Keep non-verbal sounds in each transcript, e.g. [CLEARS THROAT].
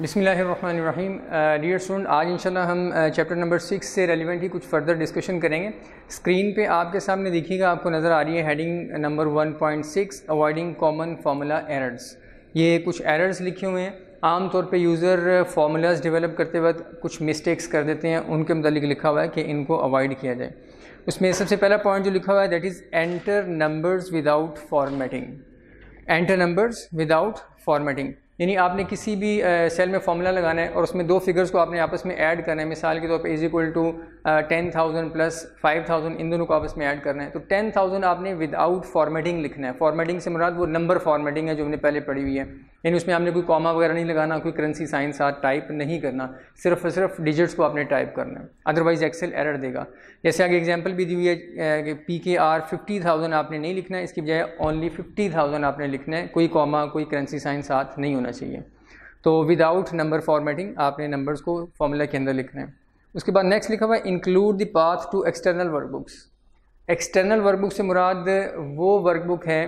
बिसमीम dear student आज इंशाल्लाह हम चैप्टर नंबर सिक्स से रेलिवेंट ही कुछ फर्दर डिस्कशन करेंगे स्क्रीन पे आपके सामने देखिएगा आपको नज़र आ रही है heading number 1.6 avoiding common formula errors ये कुछ एरर्स लिखे हुए हैं आम तौर पे यूज़र फार्मूलाज डेवलप करते वक्त कुछ मिस्टेक्स कर देते हैं उनके मतलब लिखा हुआ है कि इनको अवॉइड किया जाए उसमें सबसे पहला पॉइंट जो लिखा हुआ है that is enter numbers without formatting enter numbers without formatting यानी आपने किसी भी सेल में फॉर्मूला लगाना है और उसमें दो फिगर्स को आपने आपस में ऐड करना है मिसाल के तौर पर is equal to ten thousand plus five thousand इन दोनों को आपस में ऐड करना है तो टेन थाउजेंड आपने विदाउट फॉर्मेटिंग लिखना है फॉर्मेटिंग से मुराद वो नंबर फॉर्मेटिंग है जो हमने पहले पढ़ी हुई है यानी उसमें आपने कोई कॉमा वगैरह नहीं लगाना कोई करेंसी साइन साथ टाइप नहीं करना सिर्फ सिर्फ डिजिट्स को आपने टाइप करना है अदरवाइज एक्सेल एरर देगा जैसे आगे एग्जाम्पल भी दी हुई है कि पी के आर फिफ्टी थाउजेंड आपने नहीं लिखना है इसकी बजाय ओनली फिफ्टी थाउजेंड आपने लिखना है कोई कॉमा कोई करेंसी साइन साथ नहीं होना होना चाहिए तो विदाउट नंबर फॉर्मेटिंग आपने नंबर्स को फॉर्मूला के अंदर लिखना है उसके बाद नेक्स्ट लिखा हुआ है include the path to external workbooks external workbook से मुराद वो वर्कबुक है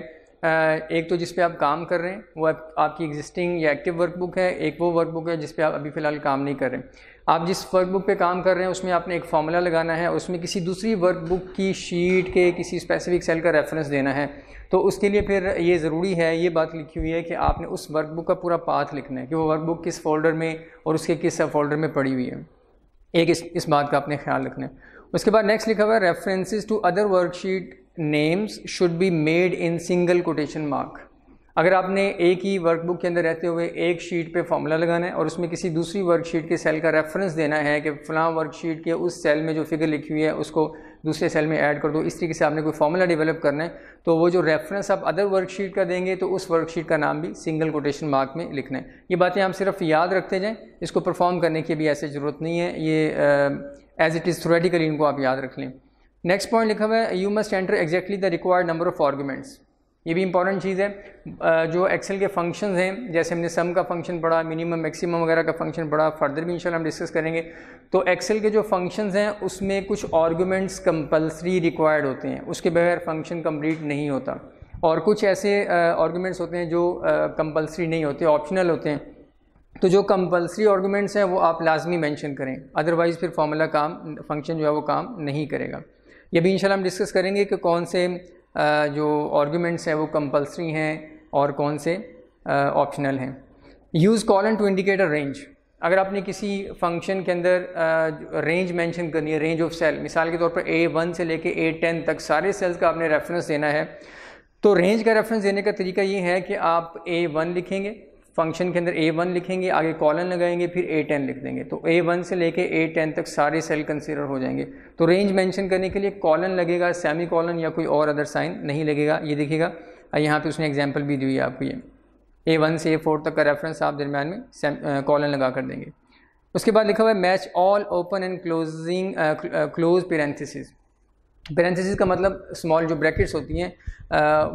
एक तो जिस पर आप काम कर रहे हैं वो आप, आपकी एग्जिस्टिंग या एक्टिव वर्कबुक है एक वो वर्कबुक है जिस पर आप अभी फ़िलहाल काम नहीं कर रहे हैं आप जिस वर्कबुक पे काम कर रहे हैं उसमें आपने एक फॉर्मूला लगाना है उसमें किसी दूसरी वर्कबुक की शीट के किसी स्पेसिफिक सेल का रेफरेंस देना है तो उसके लिए फिर ये ज़रूरी है ये बात लिखी हुई है कि आपने उस वर्कबुक का पूरा पाथ लिखना है कि वो वर्कबुक किस फोल्डर में और उसके किस सब फोल्डर में पड़ी हुई है एक इस इस बात का आपने ख्याल रखना है उसके बाद नेक्स्ट लिखा हुआ है references to other worksheet names should be made in single quotation mark अगर आपने एक ही वर्कबुक के अंदर रहते हुए एक शीट पे फॉर्मूला लगाना है और उसमें किसी दूसरी वर्कशीट के सेल का रेफरेंस देना है कि फ़लाँ वर्कशीट के उस सेल में जो फिगर लिखी हुई है उसको दूसरे सेल में ऐड कर दो इस तरीके से आपने कोई फार्मूला डेवलप करना है तो वो जो रेफरेंस आप अदर वर्कशीट का देंगे तो उस वर्कशीट का नाम भी सिंगल कोटेशन मार्क में लिखना है ये बातें आप सिर्फ याद रखते जाएँ इसको परफॉर्म करने की भी ऐसी ज़रूरत नहीं है ये एज़ इट इज़ थोरेटिकली इनको आप याद रख लें नेक्स्ट पॉइंट लिखा हुआ है you must enter exactly the required number of arguments ये भी इंपॉर्टेंट चीज़ है जो एक्सेल के फंक्शन हैं जैसे हमने सम का फंक्शन पढ़ा मिनिमम मैक्सिमम वगैरह का फंक्शन पढ़ा फर्दर भी इंशाल्लाह हम डिस्कस करेंगे तो एक्सेल के जो फंक्शंस हैं उसमें कुछ आर्ग्यूमेंट्स कंपलसरी रिक्वायर्ड होते हैं उसके बगैर फंक्शन कम्प्लीट नहीं होता और कुछ ऐसे आर्गूमेंट्स होते हैं जो कंपलसरी नहीं होते ऑप्शनल होते हैं तो जो कंपलसरी आर्ग्यूमेंट्स हैं वो आप लाजमी मेंशन करें अदरवाइज़ फिर फॉर्मूला काम फंक्शन जो है वो काम नहीं करेगा ये भी इंशाल्लाह हम डिस्कस करेंगे कि कौन से जो आर्गूमेंट्स हैं वो कंपलसरी हैं और कौन से ऑप्शनल हैं use colon to indicate a range अगर आपने किसी फंक्शन के अंदर रेंज मेंशन करनी है रेंज ऑफ सेल मिसाल के तौर पर ए वन से लेके ए टेन तक सारे सेल्स का आपने रेफरेंस देना है तो रेंज का रेफरेंस देने का तरीका ये है कि आप ए वन लिखेंगे फंक्शन के अंदर ए वन लिखेंगे आगे कॉलन लगाएंगे फिर ए टेन लिख देंगे तो ए वन से लेके ए टेन तक सारे सेल कंसिडर हो जाएंगे तो रेंज मेंशन करने के लिए कॉलन लगेगा सेमी कॉलन या कोई और अदर साइन नहीं लगेगा ये देखिएगा यहाँ पे उसने एग्जाम्पल भी दी है आपको ये ए वन से ए फोर तक का रेफरेंस आप दरमियान में कॉलन लगा कर देंगे उसके बाद लिखा हुआ है match all open and closing close parenthesis parenthesis का मतलब स्मॉल जो ब्रैकेट्स होती हैं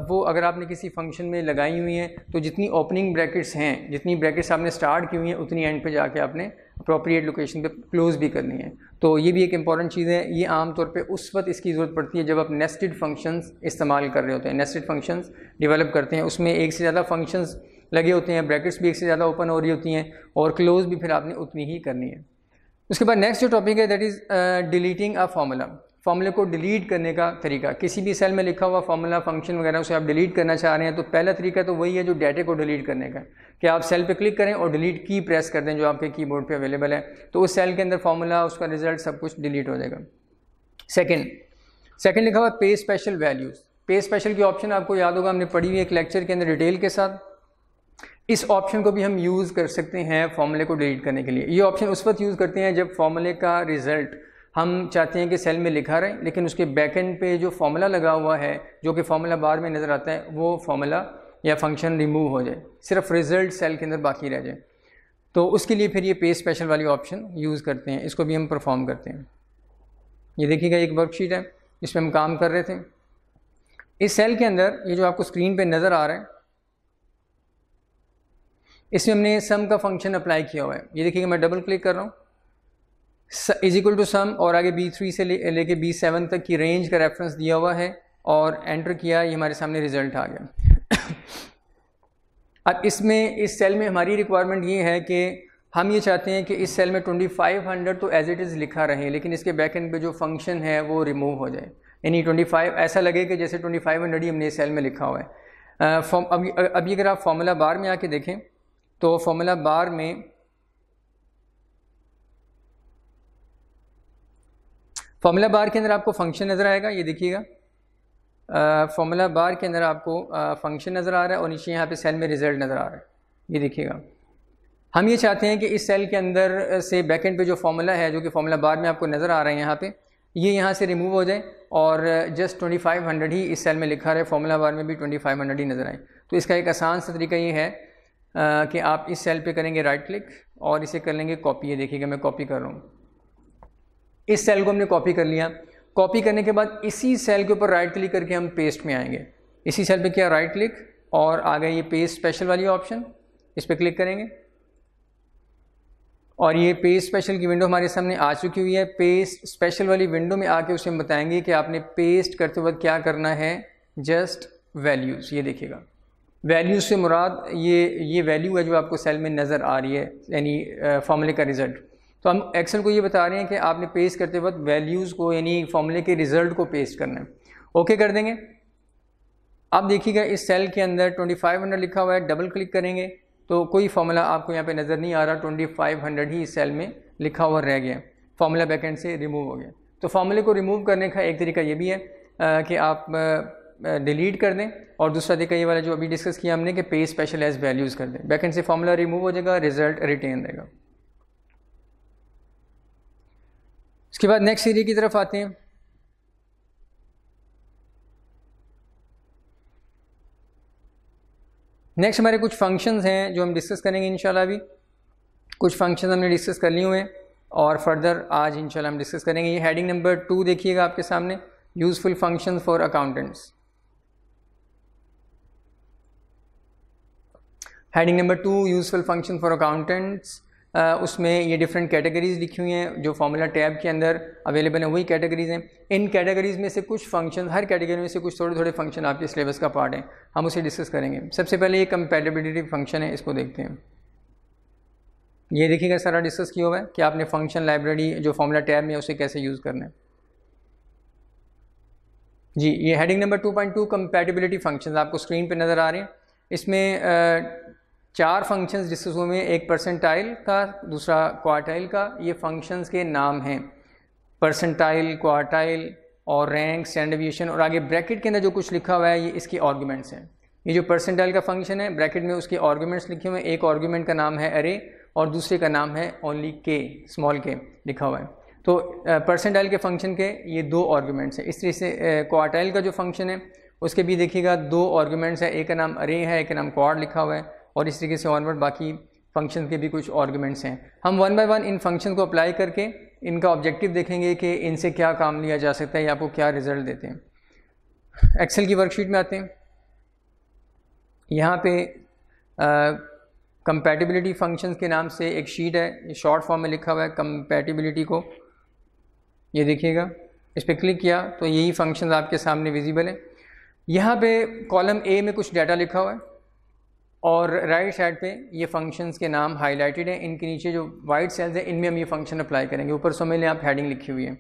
वो अगर आपने किसी फंक्शन में लगाई हुई हैं तो जितनी ओपनिंग ब्रैकेट्स हैं जितनी ब्रैकेट्स आपने स्टार्ट की हुई हैं उतनी एंड पे जाके आपने अप्रोप्रिएट लोकेशन पे क्लोज़ भी करनी है तो ये भी एक इंपॉर्टेंट चीज़ है ये आमतौर पे उस वक्त इसकी ज़रूरत पड़ती है जब आप नेस्टेड फंक्शंस इस्तेमाल कर रहे होते हैं नेस्टेड फंक्शंस डेवलप करते हैं उसमें एक से ज़्यादा फंक्शंस लगे होते हैं ब्रैकेट्स भी एक से ज़्यादा ओपन हो रही होती हैं और क्लोज़ भी फिर आपने उतनी ही करनी है उसके बाद नेक्स्ट जो टॉपिक है that is deleting a formula फॉर्मूले को डिलीट करने का तरीका किसी भी सेल में लिखा हुआ फार्मूला फंक्शन वगैरह उसे आप डिलीट करना चाह रहे हैं तो पहला तरीका तो वही है जो डाटे को डिलीट करने का कि आप सेल पे क्लिक करें और डिलीट की प्रेस कर दें जो आपके कीबोर्ड पे अवेलेबल है तो उस सेल के अंदर फार्मूला उसका रिजल्ट सब कुछ डिलीट हो जाएगा सेकेंड सेकेंड लिखा हुआ पे स्पेशल वैल्यूज़ पे स्पेशल की ऑप्शन आपको याद होगा हमने पढ़ी हुई एक लेक्चर के अंदर डिटेल के साथ इस ऑप्शन को भी हम यूज़ कर सकते हैं फॉर्मूले को डिलीट करने के लिए ये ऑप्शन उस वक्त यूज़ करते हैं जब फॉर्मूले का रिजल्ट हम चाहते हैं कि सेल में लिखा रहे लेकिन उसके बैकेंड पे जो फार्मूला लगा हुआ है जो कि फार्मूला बार में नज़र आता है वो फार्मूला या फंक्शन रिमूव हो जाए सिर्फ रिजल्ट सेल के अंदर बाकी रह जाए तो उसके लिए फिर ये पे स्पेशल वाली ऑप्शन यूज़ करते हैं इसको भी हम परफॉर्म करते हैं ये देखिएगा एक वर्कशीट है इस पर हम काम कर रहे थे इस सेल के अंदर ये जो आपको स्क्रीन पे नज़र आ रहा है इसमें हमने सम का फंक्शन अप्लाई किया हुआ है ये देखिएगा मैं डबल क्लिक कर रहा हूँ इज इक्वल टू सम और आगे बी थ्री से लेके ले बी सेवन तक की रेंज का रेफरेंस दिया हुआ है और एंटर किया ये हमारे सामने रिजल्ट आ गया [COUGHS] अब इसमें इस सेल में हमारी रिक्वायरमेंट ये है कि हम ये चाहते हैं कि इस सेल में 2500 तो एज इट इज़ लिखा रहे लेकिन इसके बैक एंड पे जो फंक्शन है वो रिमूव हो जाए यानी 25 ऐसा लगे कि जैसे 2500 ही हमने इस सेल में लिखा हुआ है फॉर्म अभी अगर आप फार्मूला बार में आके देखें तो फार्मूला बार में फॉर्मूला बार के अंदर आपको फंक्शन नज़र आएगा ये देखिएगा फॉर्मूला बार के अंदर आपको फंक्शन नज़र आ रहा है और नीचे यहाँ पे सेल में रिजल्ट नज़र आ रहा है ये देखिएगा हम ये चाहते हैं कि इस सेल के अंदर से बैकेंड पे जो फॉर्मूला है जो कि फॉर्मूला बार में आपको नज़र आ रहा है यहाँ पे ये यहाँ से रिमूव हो जाए और जस्ट ट्वेंटी फाइव हंड्रेड ही इस सेल में लिखा रहे फॉर्मूला बार में भी ट्वेंटी फाइव हंड्रेड ही नज़र आए तो इसका एक आसान सा तरीका ये है कि आप इस सेल पर करेंगे राइट क्लिक और इसे कर लेंगे कॉपी ये देखिएगा मैं कॉपी कर रहा हूँ इस सेल को हमने कॉपी कर लिया कॉपी करने के बाद इसी सेल के ऊपर राइट क्लिक करके हम पेस्ट में आएंगे इसी सेल पे किया राइट क्लिक और आ गए ये पेस्ट स्पेशल वाली ऑप्शन इस पर क्लिक करेंगे और ये पेज स्पेशल की विंडो हमारे सामने आ चुकी हुई है पेस्ट स्पेशल वाली विंडो में आके उसे हम बताएंगे कि आपने पेस्ट करते वक्त क्या करना है जस्ट वैल्यूज़ ये देखिएगा वैल्यूज़ से मुराद ये ये वैल्यू है जो आपको सेल में नज़र आ रही है यानी फॉर्मूले uh, का रिज़ल्ट तो हम एक्सेल को ये बता रहे हैं कि आपने पेस्ट करते वक्त वैल्यूज़ को यानी फॉर्मूले के रिज़ल्ट को पेस्ट करना है ओके कर देंगे आप देखिएगा इस सेल के अंदर 2500 लिखा हुआ है डबल क्लिक करेंगे तो कोई फार्मूला आपको यहाँ पे नज़र नहीं आ रहा 2500 ही इस सेल में लिखा हुआ रह गया फार्मूला बैकेंड से रिमूव हो गया तो फार्मूले को रिमूव करने का एक तरीका ये भी है आ, कि आप डिलीट कर दें और दूसरा तरीका ये वाला जो अभी डिस्कस किया हमने कि पे स्पेशल एज वैल्यूज़ कर दें बैकेंड से फार्मूला रिमूव हो जाएगा रिजल्ट रिटेन रहेगा उसके बाद नेक्स्ट सीरीज की तरफ आते हैं नेक्स्ट हमारे कुछ फंक्शंस हैं जो हम डिस्कस करेंगे इंशाल्लाह भी कुछ फंक्शन हमने डिस्कस कर लिए हुए हैं और फर्दर आज इंशाल्लाह हम डिस्कस करेंगे ये हेडिंग नंबर टू देखिएगा आपके सामने useful function for accountants heading number two useful function for accountants उसमें ये डिफरेंट कैटेगरीज लिखी हुई हैं जो फार्मूला टैब के अंदर अवेलेबल हैं वही कैटेगरीज़ हैं इन कैटेगरीज़ में से कुछ फंक्शन हर कैटेगरी में से कुछ थोड़े थोड़े फंक्शन आपके सिलेबस का पार्ट है हम उसे डिस्कस करेंगे सबसे पहले ये कंपेटेबिलिटी फंक्शन है इसको देखते हैं ये देखिएगा सारा डिस्कस किया हुआ है कि आपने फंक्शन लाइब्रेरी जो फार्मूला टैब में उसे कैसे यूज़ करना है जी ये हेडिंग नंबर 2.2 कंपैटिबिलिटी फंक्शंस आपको स्क्रीन पे नज़र आ रहे हैं इसमें चार फंक्शंस जिस हुए में एक परसेंटाइल का दूसरा क्वार्टाइल का ये फंक्शंस के नाम हैं परसेंटाइल क्वार्टाइल और रैंक स्टैंड और आगे ब्रैकेट के अंदर जो कुछ लिखा हुआ है ये इसके आर्ग्यूमेंट्स हैं ये जो परसेंटाइल का फंक्शन है ब्रैकेट में उसके आर्ग्यूमेंट्स लिखे हुए हैं एक आर्ग्यूमेंट का नाम है अरे और दूसरे का नाम है ओनली के स्मॉल के लिखा हुआ है तो परसेंटाइल के फंक्शन के ये दो आर्ग्यूमेंट्स हैं इस तरह से क्वार्टाइल का जो फंक्शन है उसके भी देखिएगा दो आर्ग्यूमेंट्स है एक का नाम अरे है एक का नाम क्वार लिखा हुआ है और इस तरीके से ऑनवर्ड बाकी फंक्शन के भी कुछ आर्गूमेंट्स हैं हम वन बाय वन इन फंक्शन को अप्लाई करके इनका ऑब्जेक्टिव देखेंगे कि इनसे क्या काम लिया जा सकता है या आपको क्या रिजल्ट देते हैं एक्सेल की वर्कशीट में आते हैं यहाँ पे कंपैटिबिलिटी फंक्शंस के नाम से एक शीट है शॉर्ट फॉर्म में लिखा हुआ है कंपैटिबिलिटी को ये देखिएगा इस पर क्लिक किया तो यही फंक्शन आपके सामने विजिबल है यहाँ पे कॉलम ए में कुछ डाटा लिखा हुआ है और राइट right साइड पे ये फंक्शंस के नाम हाईलाइटेड हैं इनके नीचे जो वाइट सेल्स हैं इनमें हम ये फंक्शन अप्लाई करेंगे ऊपर समय लें आप हेडिंग लिखी हुई है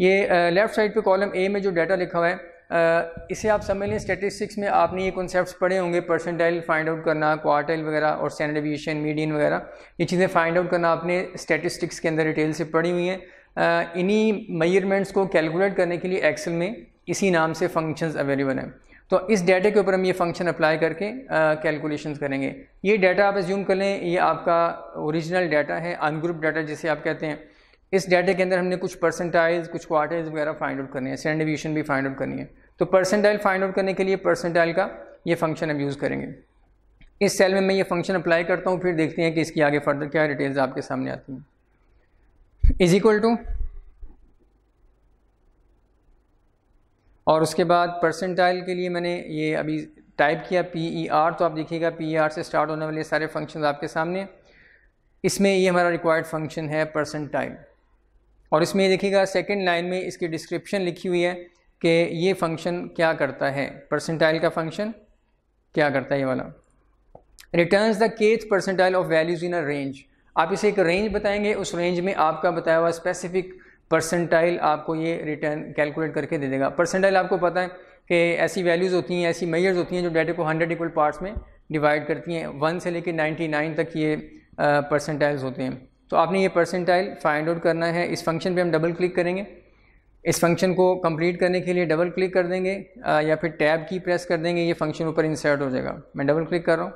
ये लेफ्ट साइड पे कॉलम ए में जो डाटा लिखा हुआ है इसे आप समझ लें स्टेटिस्टिक्स में आपने ये कॉन्सेप्ट पढ़े होंगे परसेंटाइल फाइंड आउट करना क्वार्टाइल वगैरह और स्टैंडर्ड मीडियन वगैरह ये चीज़ें फाइंड आउट करना आपने स्टेटिस्टिक्स के अंदर डिटेल से पढ़ी हुई हैं इन्हीं मयरमेंट्स को कैलकुलेट करने के लिए एक्सेल में इसी नाम से फंक्शंस अवेलेबल हैं तो इस डाटा के ऊपर हम ये फंक्शन अप्लाई करके कैलकुलेशंस करेंगे ये डाटा आप एज्यूम कर लें ये आपका ओरिजिनल डाटा है अनग्रुप डाटा जिसे आप कहते हैं इस डाटा के अंदर हमने कुछ परसेंटाइज कुछ क्वार्टर्स वगैरह फाइंड आउट करने हैं स्टैंड भी फाइंड आउट करनी है तो परसेंटाइल फाइंड आउट करने के लिए परसेंटाइल का ये फंक्शन हम यूज़ करेंगे इस सेल में मैं ये फंक्शन अप्लाई करता हूँ फिर देखते हैं कि इसकी आगे फर्दर क्या डिटेल्स आपके सामने आती हैं इज इक्वल टू और उसके बाद परसेंटाइल के लिए मैंने ये अभी टाइप किया पी ई आर तो आप देखिएगा पी ई आर से स्टार्ट होने वाले सारे फंक्शन आपके सामने इसमें ये हमारा रिक्वायर्ड फंक्शन है परसेंटाइल और इसमें देखिएगा सेकेंड लाइन में इसकी डिस्क्रिप्शन लिखी हुई है कि ये फंक्शन क्या करता है परसेंटाइल का फंक्शन क्या करता है ये वाला returns the kth percentile of values in a range आप इसे एक रेंज बताएंगे उस रेंज में आपका बताया हुआ स्पेसिफिक परसेंटाइल आपको ये रिटर्न कैलकुलेट करके दे देगा परसेंटाइल आपको पता है कि ऐसी वैल्यूज़ होती हैं ऐसी मैयर्स होती हैं जो डेटे को हंड्रेड इक्वल पार्ट्स में डिवाइड करती हैं वन से लेकर नाइन्टी नाइन तक ये परसेंटाइल्स होते हैं तो आपने ये परसेंटाइल फाइंड आउट करना है इस फंक्शन पे हम डबल क्लिक करेंगे इस फंक्शन को कंप्लीट करने के लिए डबल क्लिक कर देंगे आ, या फिर टैब की प्रेस कर देंगे ये फंक्शन ऊपर इंसर्ट हो जाएगा मैं डबल क्लिक कर रहा हूँ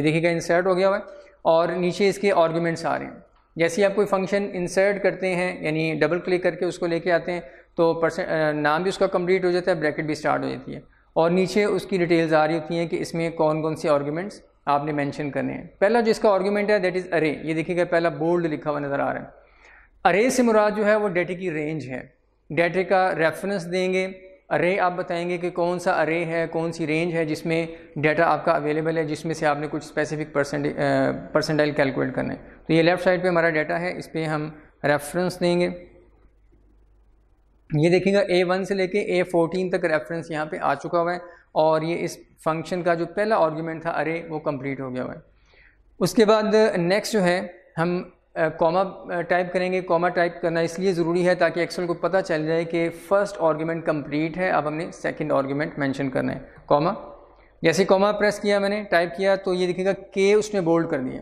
ये देखिएगा इंसर्ट हो गया हुआ है और नीचे इसके आर्ग्यूमेंट्स आ रहे हैं जैसे ही आप कोई फंक्शन इंसर्ट करते हैं यानी डबल क्लिक करके उसको लेके आते हैं तो परसेंट नाम भी उसका कंप्लीट हो जाता है ब्रैकेट भी स्टार्ट हो जाती है और नीचे उसकी डिटेल्स आ रही होती हैं कि इसमें कौन कौन से आर्ग्यूमेंट्स आपने मैंशन करने हैं पहला जो इसका आर्ग्यूमेंट है दैट इज़ अरे ये देखिएगा पहला बोल्ड लिखा हुआ नज़र आ रहा है अरे से मुराद जो है वो डेटे की रेंज है डेटे का रेफरेंस देंगे अरे आप बताएंगे कि कौन सा अरे है कौन सी रेंज है जिसमें डाटा आपका अवेलेबल है जिसमें से आपने कुछ स्पेसिफिक परसेंट परसेंटाइल कैलकुलेट करना है तो ये लेफ़्ट साइड पे हमारा डाटा है इस पर हम रेफरेंस देंगे ये देखिएगा ए वन से लेके ए फोर्टीन तक रेफरेंस यहाँ पे आ चुका हुआ है और ये इस फंक्शन का जो पहला आर्ग्यूमेंट था अरे वो कम्प्लीट हो गया हुआ है उसके बाद नेक्स्ट जो है हम कॉमा टाइप करेंगे कॉमा टाइप करना इसलिए ज़रूरी है ताकि एक्सेल को पता चल जाए कि फ़र्स्ट आर्ग्यूमेंट कंप्लीट है अब हमने सेकंड आर्ग्यूमेंट मेंशन करना है कॉमा जैसे कॉमा प्रेस किया मैंने टाइप किया तो ये दिखेगा के उसने बोल्ड कर दिया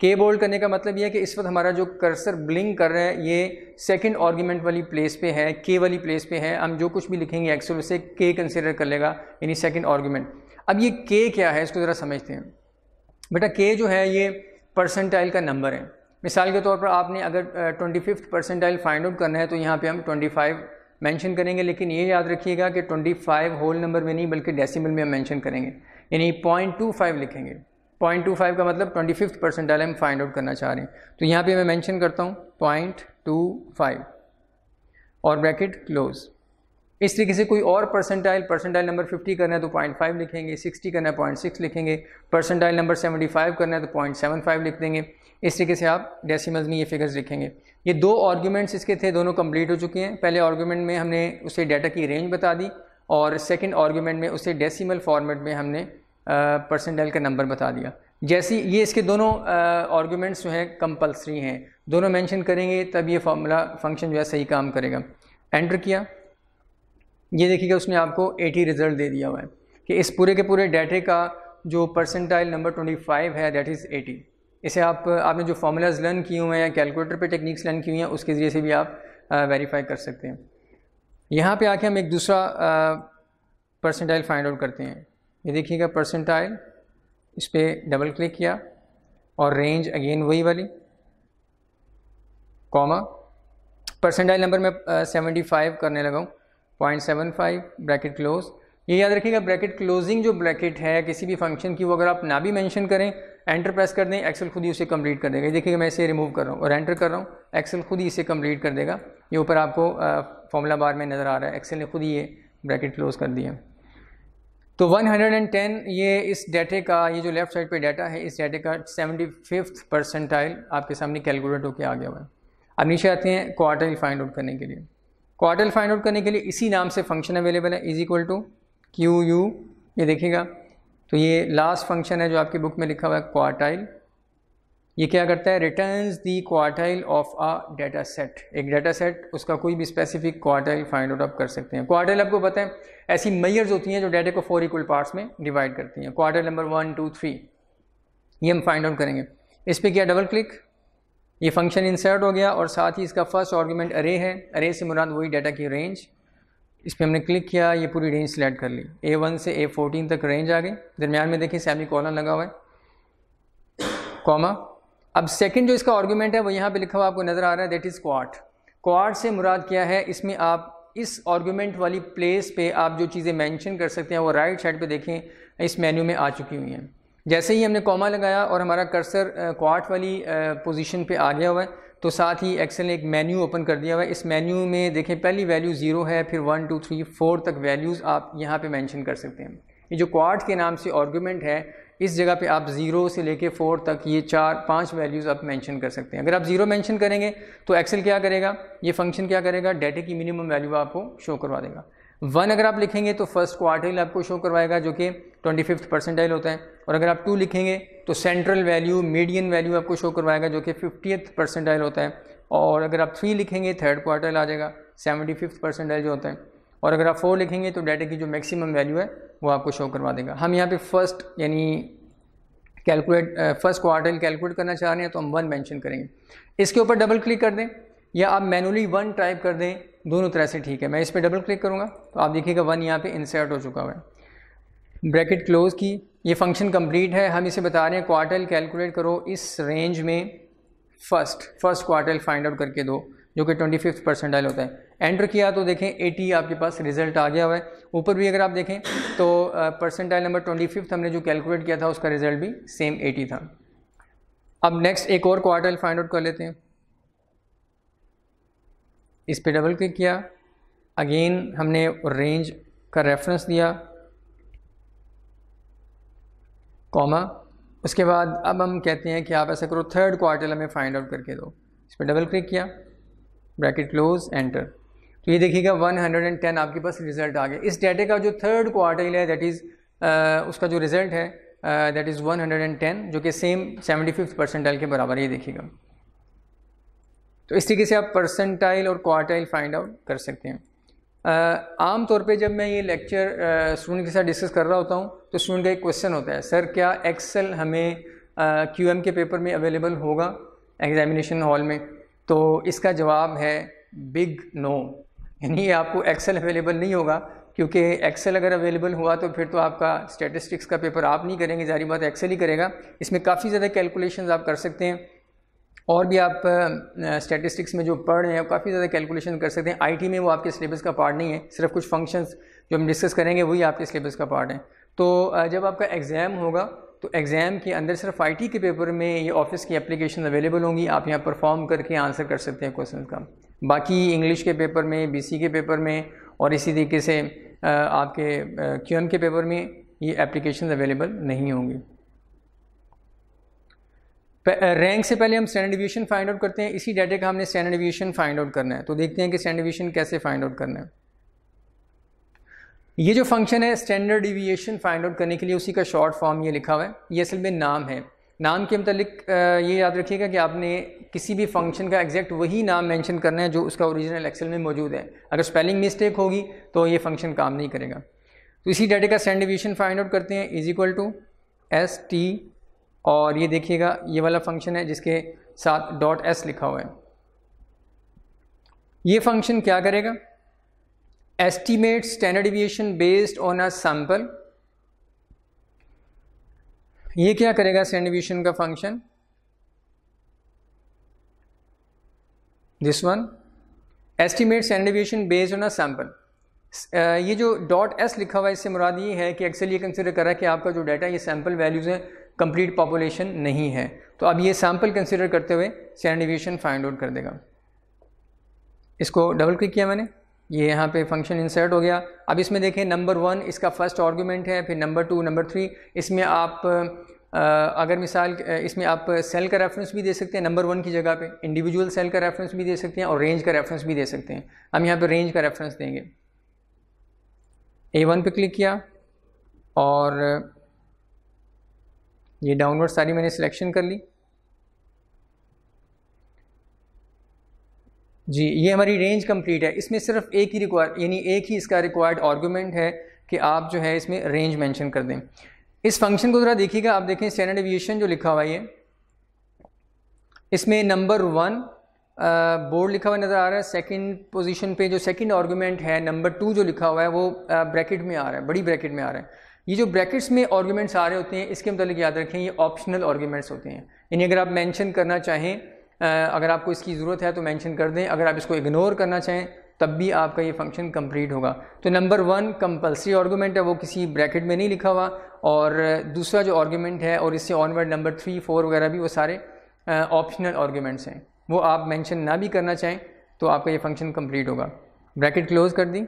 के बोल्ड करने का मतलब यह है कि इस वक्त हमारा जो कर्सर ब्लिंग कर रहा है ये सेकंड आर्ग्यूमेंट वाली प्लेस पे है के वाली प्लेस पे है हम जो कुछ भी लिखेंगे एक्सेल उसे के कंसिडर कर लेगा यानी सेकंड आर्ग्यूमेंट अब ये के क्या है इसको ज़रा समझते हैं बेटा के जो है ये परसेंटाइल का नंबर है मिसाल के तौर पर आपने अगर twenty fifth percentile find out करना है तो यहाँ पे हम ट्वेंटी फाइव मैंशन करेंगे लेकिन ये याद रखिएगा कि ट्वेंटी फाइव होल नंबर में नहीं बल्कि डेसिमल में हम मैंशन करेंगे यानी पॉइंट टू फाइव लिखेंगे पॉइंट टू फाइव का मतलब ट्वेंटी फिफ्थ परसेंटाइल हम फाइंड आउट करना चाह रहे हैं तो यहाँ पर मैं मैंशन करता हूँ पॉइंट टू फाइव और ब्रैकेट क्लोज इस तरीके से कोई और परसेंटाइल परसेंटाइल नंबर 50 करना है तो पॉइंट फाइव लिखेंगे 60 करना है पॉइंट सिक्स लिखेंगे परसेंटाइल नंबर 75 करना है तो पॉइंट सेवन फाइव लिख देंगे इस तरीके से आप डेसिमल्स में ये फिगर्स लिखेंगे ये दो आर्ग्यूमेंट्स इसके थे दोनों कंप्लीट हो चुके हैं पहले आर्ग्यूमेंट में हमने उसे डाटा की रेंज बता दी और सेकंड आर्ग्यूमेंट में उसे डेसिमल फॉर्मेट में हमने परसेंटाइल का नंबर बता दिया जैसी ये इसके दोनों आर्ग्यूमेंट्स जो हैं कंपलसरी हैं दोनों मैंशन करेंगे तब ये फार्मूला फंक्शन जो है सही काम करेगा एंटर किया ये देखिएगा उसने आपको एटी रिज़ल्ट दे दिया हुआ है कि इस पूरे के पूरे डाटे का जो परसेंटाइल नंबर फाइव है दैट इज़ एटी इसे आप आपने जो फार्मूलाज लर्न किए हुए हैं या कैलकुलेटर पे टेक्निक्स लर्न की हुई हैं उसके ज़रिए से भी आप वेरीफाई कर सकते हैं यहाँ पे आके हम एक दूसरा परसेंटाइल फाइंड आउट करते हैं ये देखिएगा परसेंटाइल इस पर डबल क्लिक किया और रेंज अगेन वही वाली कॉमा परसेंटाइल नंबर मैं सेवेंटी फाइव करने लगा हूँ point seven five bracket close ये याद रखिएगा ब्रैकेट क्लोजिंग जो ब्रैकेट है किसी भी फंक्शन की वो अगर आप ना भी मेंशन करें एंटर प्रेस कर दें एक्सेल खुद ही उसे कंप्लीट कर देगा ये देखिए मैं इसे रिमूव कर रहा हूँ और एंटर कर रहा हूँ एक्सेल खुद ही इसे कंप्लीट कर देगा ये ऊपर आपको फॉर्मूला बार में नज़र आ रहा है एक्सेल ने खुद ही ये ब्रैकेट क्लोज कर दिया तो 110 ये इस डाटे का ये जो लेफ्ट साइड पे डाटा है इस डाटे का सेवेंटी फिफ्थ परसेंटाइल आपके सामने कैलकुलेट होकर आ गया हुआ है अब नीचे आते हैं क्वार्टल फाइंड आउट करने के लिए क्वार्टल फाइंड आउट करने के लिए इसी नाम से फंक्शन अवेलेबल है is equal to Q U ये देखिएगा तो ये लास्ट फंक्शन है जो आपकी बुक में लिखा हुआ है क्वार्टाइल ये क्या करता है return the quartile of a data set एक डाटा सेट उसका कोई भी स्पेसिफिक क्वार्टाइल फाइंड आउट आप कर सकते हैं क्वार्टाइल आपको पता है ऐसी मैयर्स होती हैं जो डेटे को फोर इक्वल पार्ट्स में डिवाइड करती हैं quartile number one two three ये हम फाइंड आउट करेंगे इस पर किया डबल क्लिक ये फंक्शन इंसर्ट हो गया और साथ ही इसका फर्स्ट आर्गूमेंट अरे है अरे से मुराद वही डाटा की रेंज इस पर हमने क्लिक किया ये पूरी रेंज सिलेक्ट कर ली ए वन से ए फोर्टीन तक रेंज आ गई दरमियान में देखिए सैमी कॉलन लगा हुआ है कॉमा अब सेकंड जो इसका आर्गूमेंट है वो यहाँ पे लिखा हुआ आपको नज़र आ रहा है दैट इज़ क्वाट क्वाट से मुराद क्या है इसमें आप इस आर्गूमेंट वाली प्लेस पे आप जो चीज़ें मेंशन कर सकते हैं वो राइट साइड पे देखें इस मेन्यू में आ चुकी हुई हैं जैसे ही हमने कॉमा लगाया और हमारा कर्सर क्वाट वाली पोजीशन पे आ गया हुआ है तो साथ ही एक्सेल ने एक मेन्यू ओपन कर दिया हुआ है इस मेन्यू में देखें पहली वैल्यू ज़ीरो है फिर वन टू थ्री फोर तक वैल्यूज़ आप यहाँ पे मेंशन कर सकते हैं ये जो क्वार्ट के नाम से आर्गूमेंट है इस जगह पे आप ज़ीरो से लेके फोर तक ये चार पांच वैल्यूज़ आप मेंशन कर सकते हैं अगर आप ज़ीरो मैंशन करेंगे तो एक्सेल क्या करेगा ये फंक्शन क्या करेगा डेटे की मिनिमम वैल्यू आपको शो करवा देगा वन अगर आप लिखेंगे तो फर्स्ट क्वार्टर आपको शो करवाएगा जो कि ट्वेंटी फिफ्थ परसेंटाइल होता है और अगर आप टू लिखेंगे तो सेंट्रल वैल्यू मीडियन वैल्यू आपको शो करवाएगा जो कि फिफ्टियथ परसेंटाइल होता है और अगर आप थ्री लिखेंगे थर्ड क्वार्टल आ जाएगा सेवेंटी फिफ्थ परसेंटाइल जो होता है और अगर आप फोर लिखेंगे तो डाटा की जो मैक्सिमम वैल्यू है वो आपको शो करवा देगा हम यहाँ पे फर्स्ट यानी कैलकुलेट फर्स्ट क्वार्टल कैलकुलेट करना चाह रहे हैं तो हम वन मैंशन करेंगे इसके ऊपर डबल क्लिक कर दें या आप मैनुअली वन टाइप कर दें दोनों तरह से ठीक है मैं इस पर डबल क्लिक करूँगा तो आप देखिएगा वन यहाँ पर इंसर्ट हो चुका हुआ है ब्रैकेट क्लोज़ की ये फंक्शन कंप्लीट है हम इसे बता रहे हैं क्वार्टल कैलकुलेट करो इस रेंज में first first quartile find out करके दो जो कि ट्वेंटी फिफ्थ परसेंटाइल होता है एंटर किया तो देखें 80 आपके पास रिजल्ट आ गया हुआ है ऊपर भी अगर आप देखें तो परसेंटाइल नंबर ट्वेंटी फिफ्थ हमने जो कैलकुलेट किया था उसका रिजल्ट भी सेम 80 था अब नेक्स्ट एक और क्वार्टल फाइंड आउट कर लेते हैं इस पर डबल क्लिक किया अगेन हमने रेंज का रेफरेंस दिया कॉमा उसके बाद अब हम कहते हैं कि आप ऐसा करो थर्ड क्वार्टर हमें फाइंड आउट करके दो इस पर डबल क्लिक किया ब्रैकेट क्लोज एंटर तो ये देखिएगा 110 आपके पास रिजल्ट आ गया इस डाटे का जो थर्ड क्वार्टर है दैट इज़ उसका जो रिज़ल्ट है दैट इज़ 110 जो कि सेम सेवेंटी फिफ्थ परसेंटाइल के बराबर ये देखिएगा तो इस तरीके से आप परसेंटाइल और क्वार्टाइल फाइंड आउट कर सकते हैं आम तौर पे जब मैं ये लेक्चर स्टूडेंट के साथ डिस्कस कर रहा होता हूँ तो स्टूडेंट का एक क्वेश्चन होता है सर क्या एक्सेल हमें क्यू एम के पेपर में अवेलेबल होगा एग्जामिनेशन हॉल में तो इसका जवाब है बिग नो यानी आपको एक्सेल अवेलेबल नहीं होगा क्योंकि एक्सेल अगर अवेलेबल हुआ तो फिर तो आपका स्टेटिस्टिक्स का पेपर आप नहीं करेंगे जारी बात एक्सेल ही करेगा इसमें काफ़ी ज़्यादा कैलकुलेशंस आप कर सकते हैं और भी आप स्टेटिस्टिक्स में जो पढ़ रहे हैं काफ़ी ज़्यादा कैलकुलेशन कर सकते हैं आईटी में वो आपके सिलेबस का पार्ट नहीं है सिर्फ कुछ फंक्शंस जो हम डिस्कस करेंगे वही आपके सिलेबस का पार्ट है तो जब आपका एग्ज़ाम होगा तो एग्ज़ाम के अंदर सिर्फ आईटी के पेपर में ये ऑफिस की एप्लीकेशन अवेलेबल होंगी आप यहाँ परफॉर्म करके आंसर कर सकते हैं क्वेश्चन का बाकी इंग्लिश के पेपर में बी के पेपर में और इसी तरीके से आपके क्यूएम के पेपर में ये एप्लीकेशन अवेलेबल नहीं होंगी रैंक से पहले हम स्टैंडर्ड डिविएशन फाइंड आउट करते हैं इसी डाटे का हमने स्टैंडर्ड डिविएशन फाइंड आउट करना है तो देखते हैं कि स्टैंडर्ड डिविएशन कैसे फाइंड आउट करना है ये जो फंक्शन है स्टैंडर्ड डिविएशन फाइंड आउट करने के लिए उसी का शॉर्ट फॉर्म ये लिखा हुआ है ये असल में नाम है नाम के मतलब ये याद रखिएगा कि आपने किसी भी फंक्शन का एग्जैक्ट वही नाम मेंशन करना है जो उसका ओरिजिनल एक्सेल में मौजूद है अगर स्पेलिंग मिस्टेक होगी तो ये फंक्शन काम नहीं करेगा तो इसी डाटे का स्टैंडर्ड डिविएशन फाइंड आउट करते हैं is equal to S T और ये देखिएगा ये वाला फंक्शन है जिसके साथ डॉट एस लिखा हुआ है ये फंक्शन क्या करेगा estimate standard deviation based on a sample ये क्या करेगा स्टैंडर्ड एविएशन का function this one estimate standard deviation based on a sample ये जो डॉट एस लिखा हुआ है इससे मुराद ये है कि एक्सेल ये कंसिडर कर रहा है कि आपका जो डाटा ये सैंपल वैल्यूज़ हैं कंप्लीट पॉपुलेशन नहीं है तो अब ये सैम्पल कंसिडर करते हुए स्टैंड डिविएशन फाइंड आउट कर देगा इसको डबल क्लिक किया मैंने ये यहाँ पे फंक्शन इंसर्ट हो गया अब इसमें देखें नंबर वन इसका फर्स्ट आर्गूमेंट है फिर नंबर टू नंबर थ्री इसमें आप अगर मिसाल इसमें आप सेल का रेफरेंस भी दे सकते हैं नंबर वन की जगह पे इंडिविजुअल सेल का रेफरेंस भी दे सकते हैं और रेंज का रेफरेंस भी दे सकते हैं हम यहाँ पे रेंज का रेफरेंस देंगे ए वन क्लिक किया और ये डाउनवर्ड सारी मैंने सिलेक्शन कर ली जी ये हमारी रेंज कंप्लीट है इसमें सिर्फ एक ही रिक्वायर यानी एक ही इसका रिक्वायर्ड आर्गुमेंट है कि आप जो है इसमें रेंज मेंशन कर दें इस फंक्शन को ज़रा देखिएगा आप देखें स्टैंडर्ड एविएशन जो लिखा हुआ है इसमें नंबर वन बोर्ड लिखा हुआ नज़र आ रहा है सेकंड पोजीशन पे जो सेकंड आर्गुमेंट है नंबर टू जो लिखा हुआ है वो ब्रैकेट में आ रहा है बड़ी ब्रैकेट में आ रहा है ये जो ब्रैकेट्स में आर्ग्यूमेंट्स आ रहे होते हैं इसके मतलब याद रखें ये ऑप्शनल आर्ग्यूमेंट्स होते हैं यानी अगर आप मेंशन करना चाहें अगर आपको इसकी ज़रूरत है तो मेंशन कर दें अगर आप इसको इग्नोर करना चाहें तब भी आपका ये फंक्शन कंप्लीट होगा तो नंबर वन कंपलसरी आर्गुमेंट है वो किसी ब्रैकेट में नहीं लिखा हुआ और दूसरा जो आर्गुमेंट है और इससे ऑनवर्ड नंबर थ्री फोर वगैरह भी वो सारे ऑप्शनल आर्गूमेंट्स हैं वो आप मेंशन ना भी करना चाहें तो आपका ये फंक्शन कंप्लीट होगा ब्रैकेट क्लोज कर दी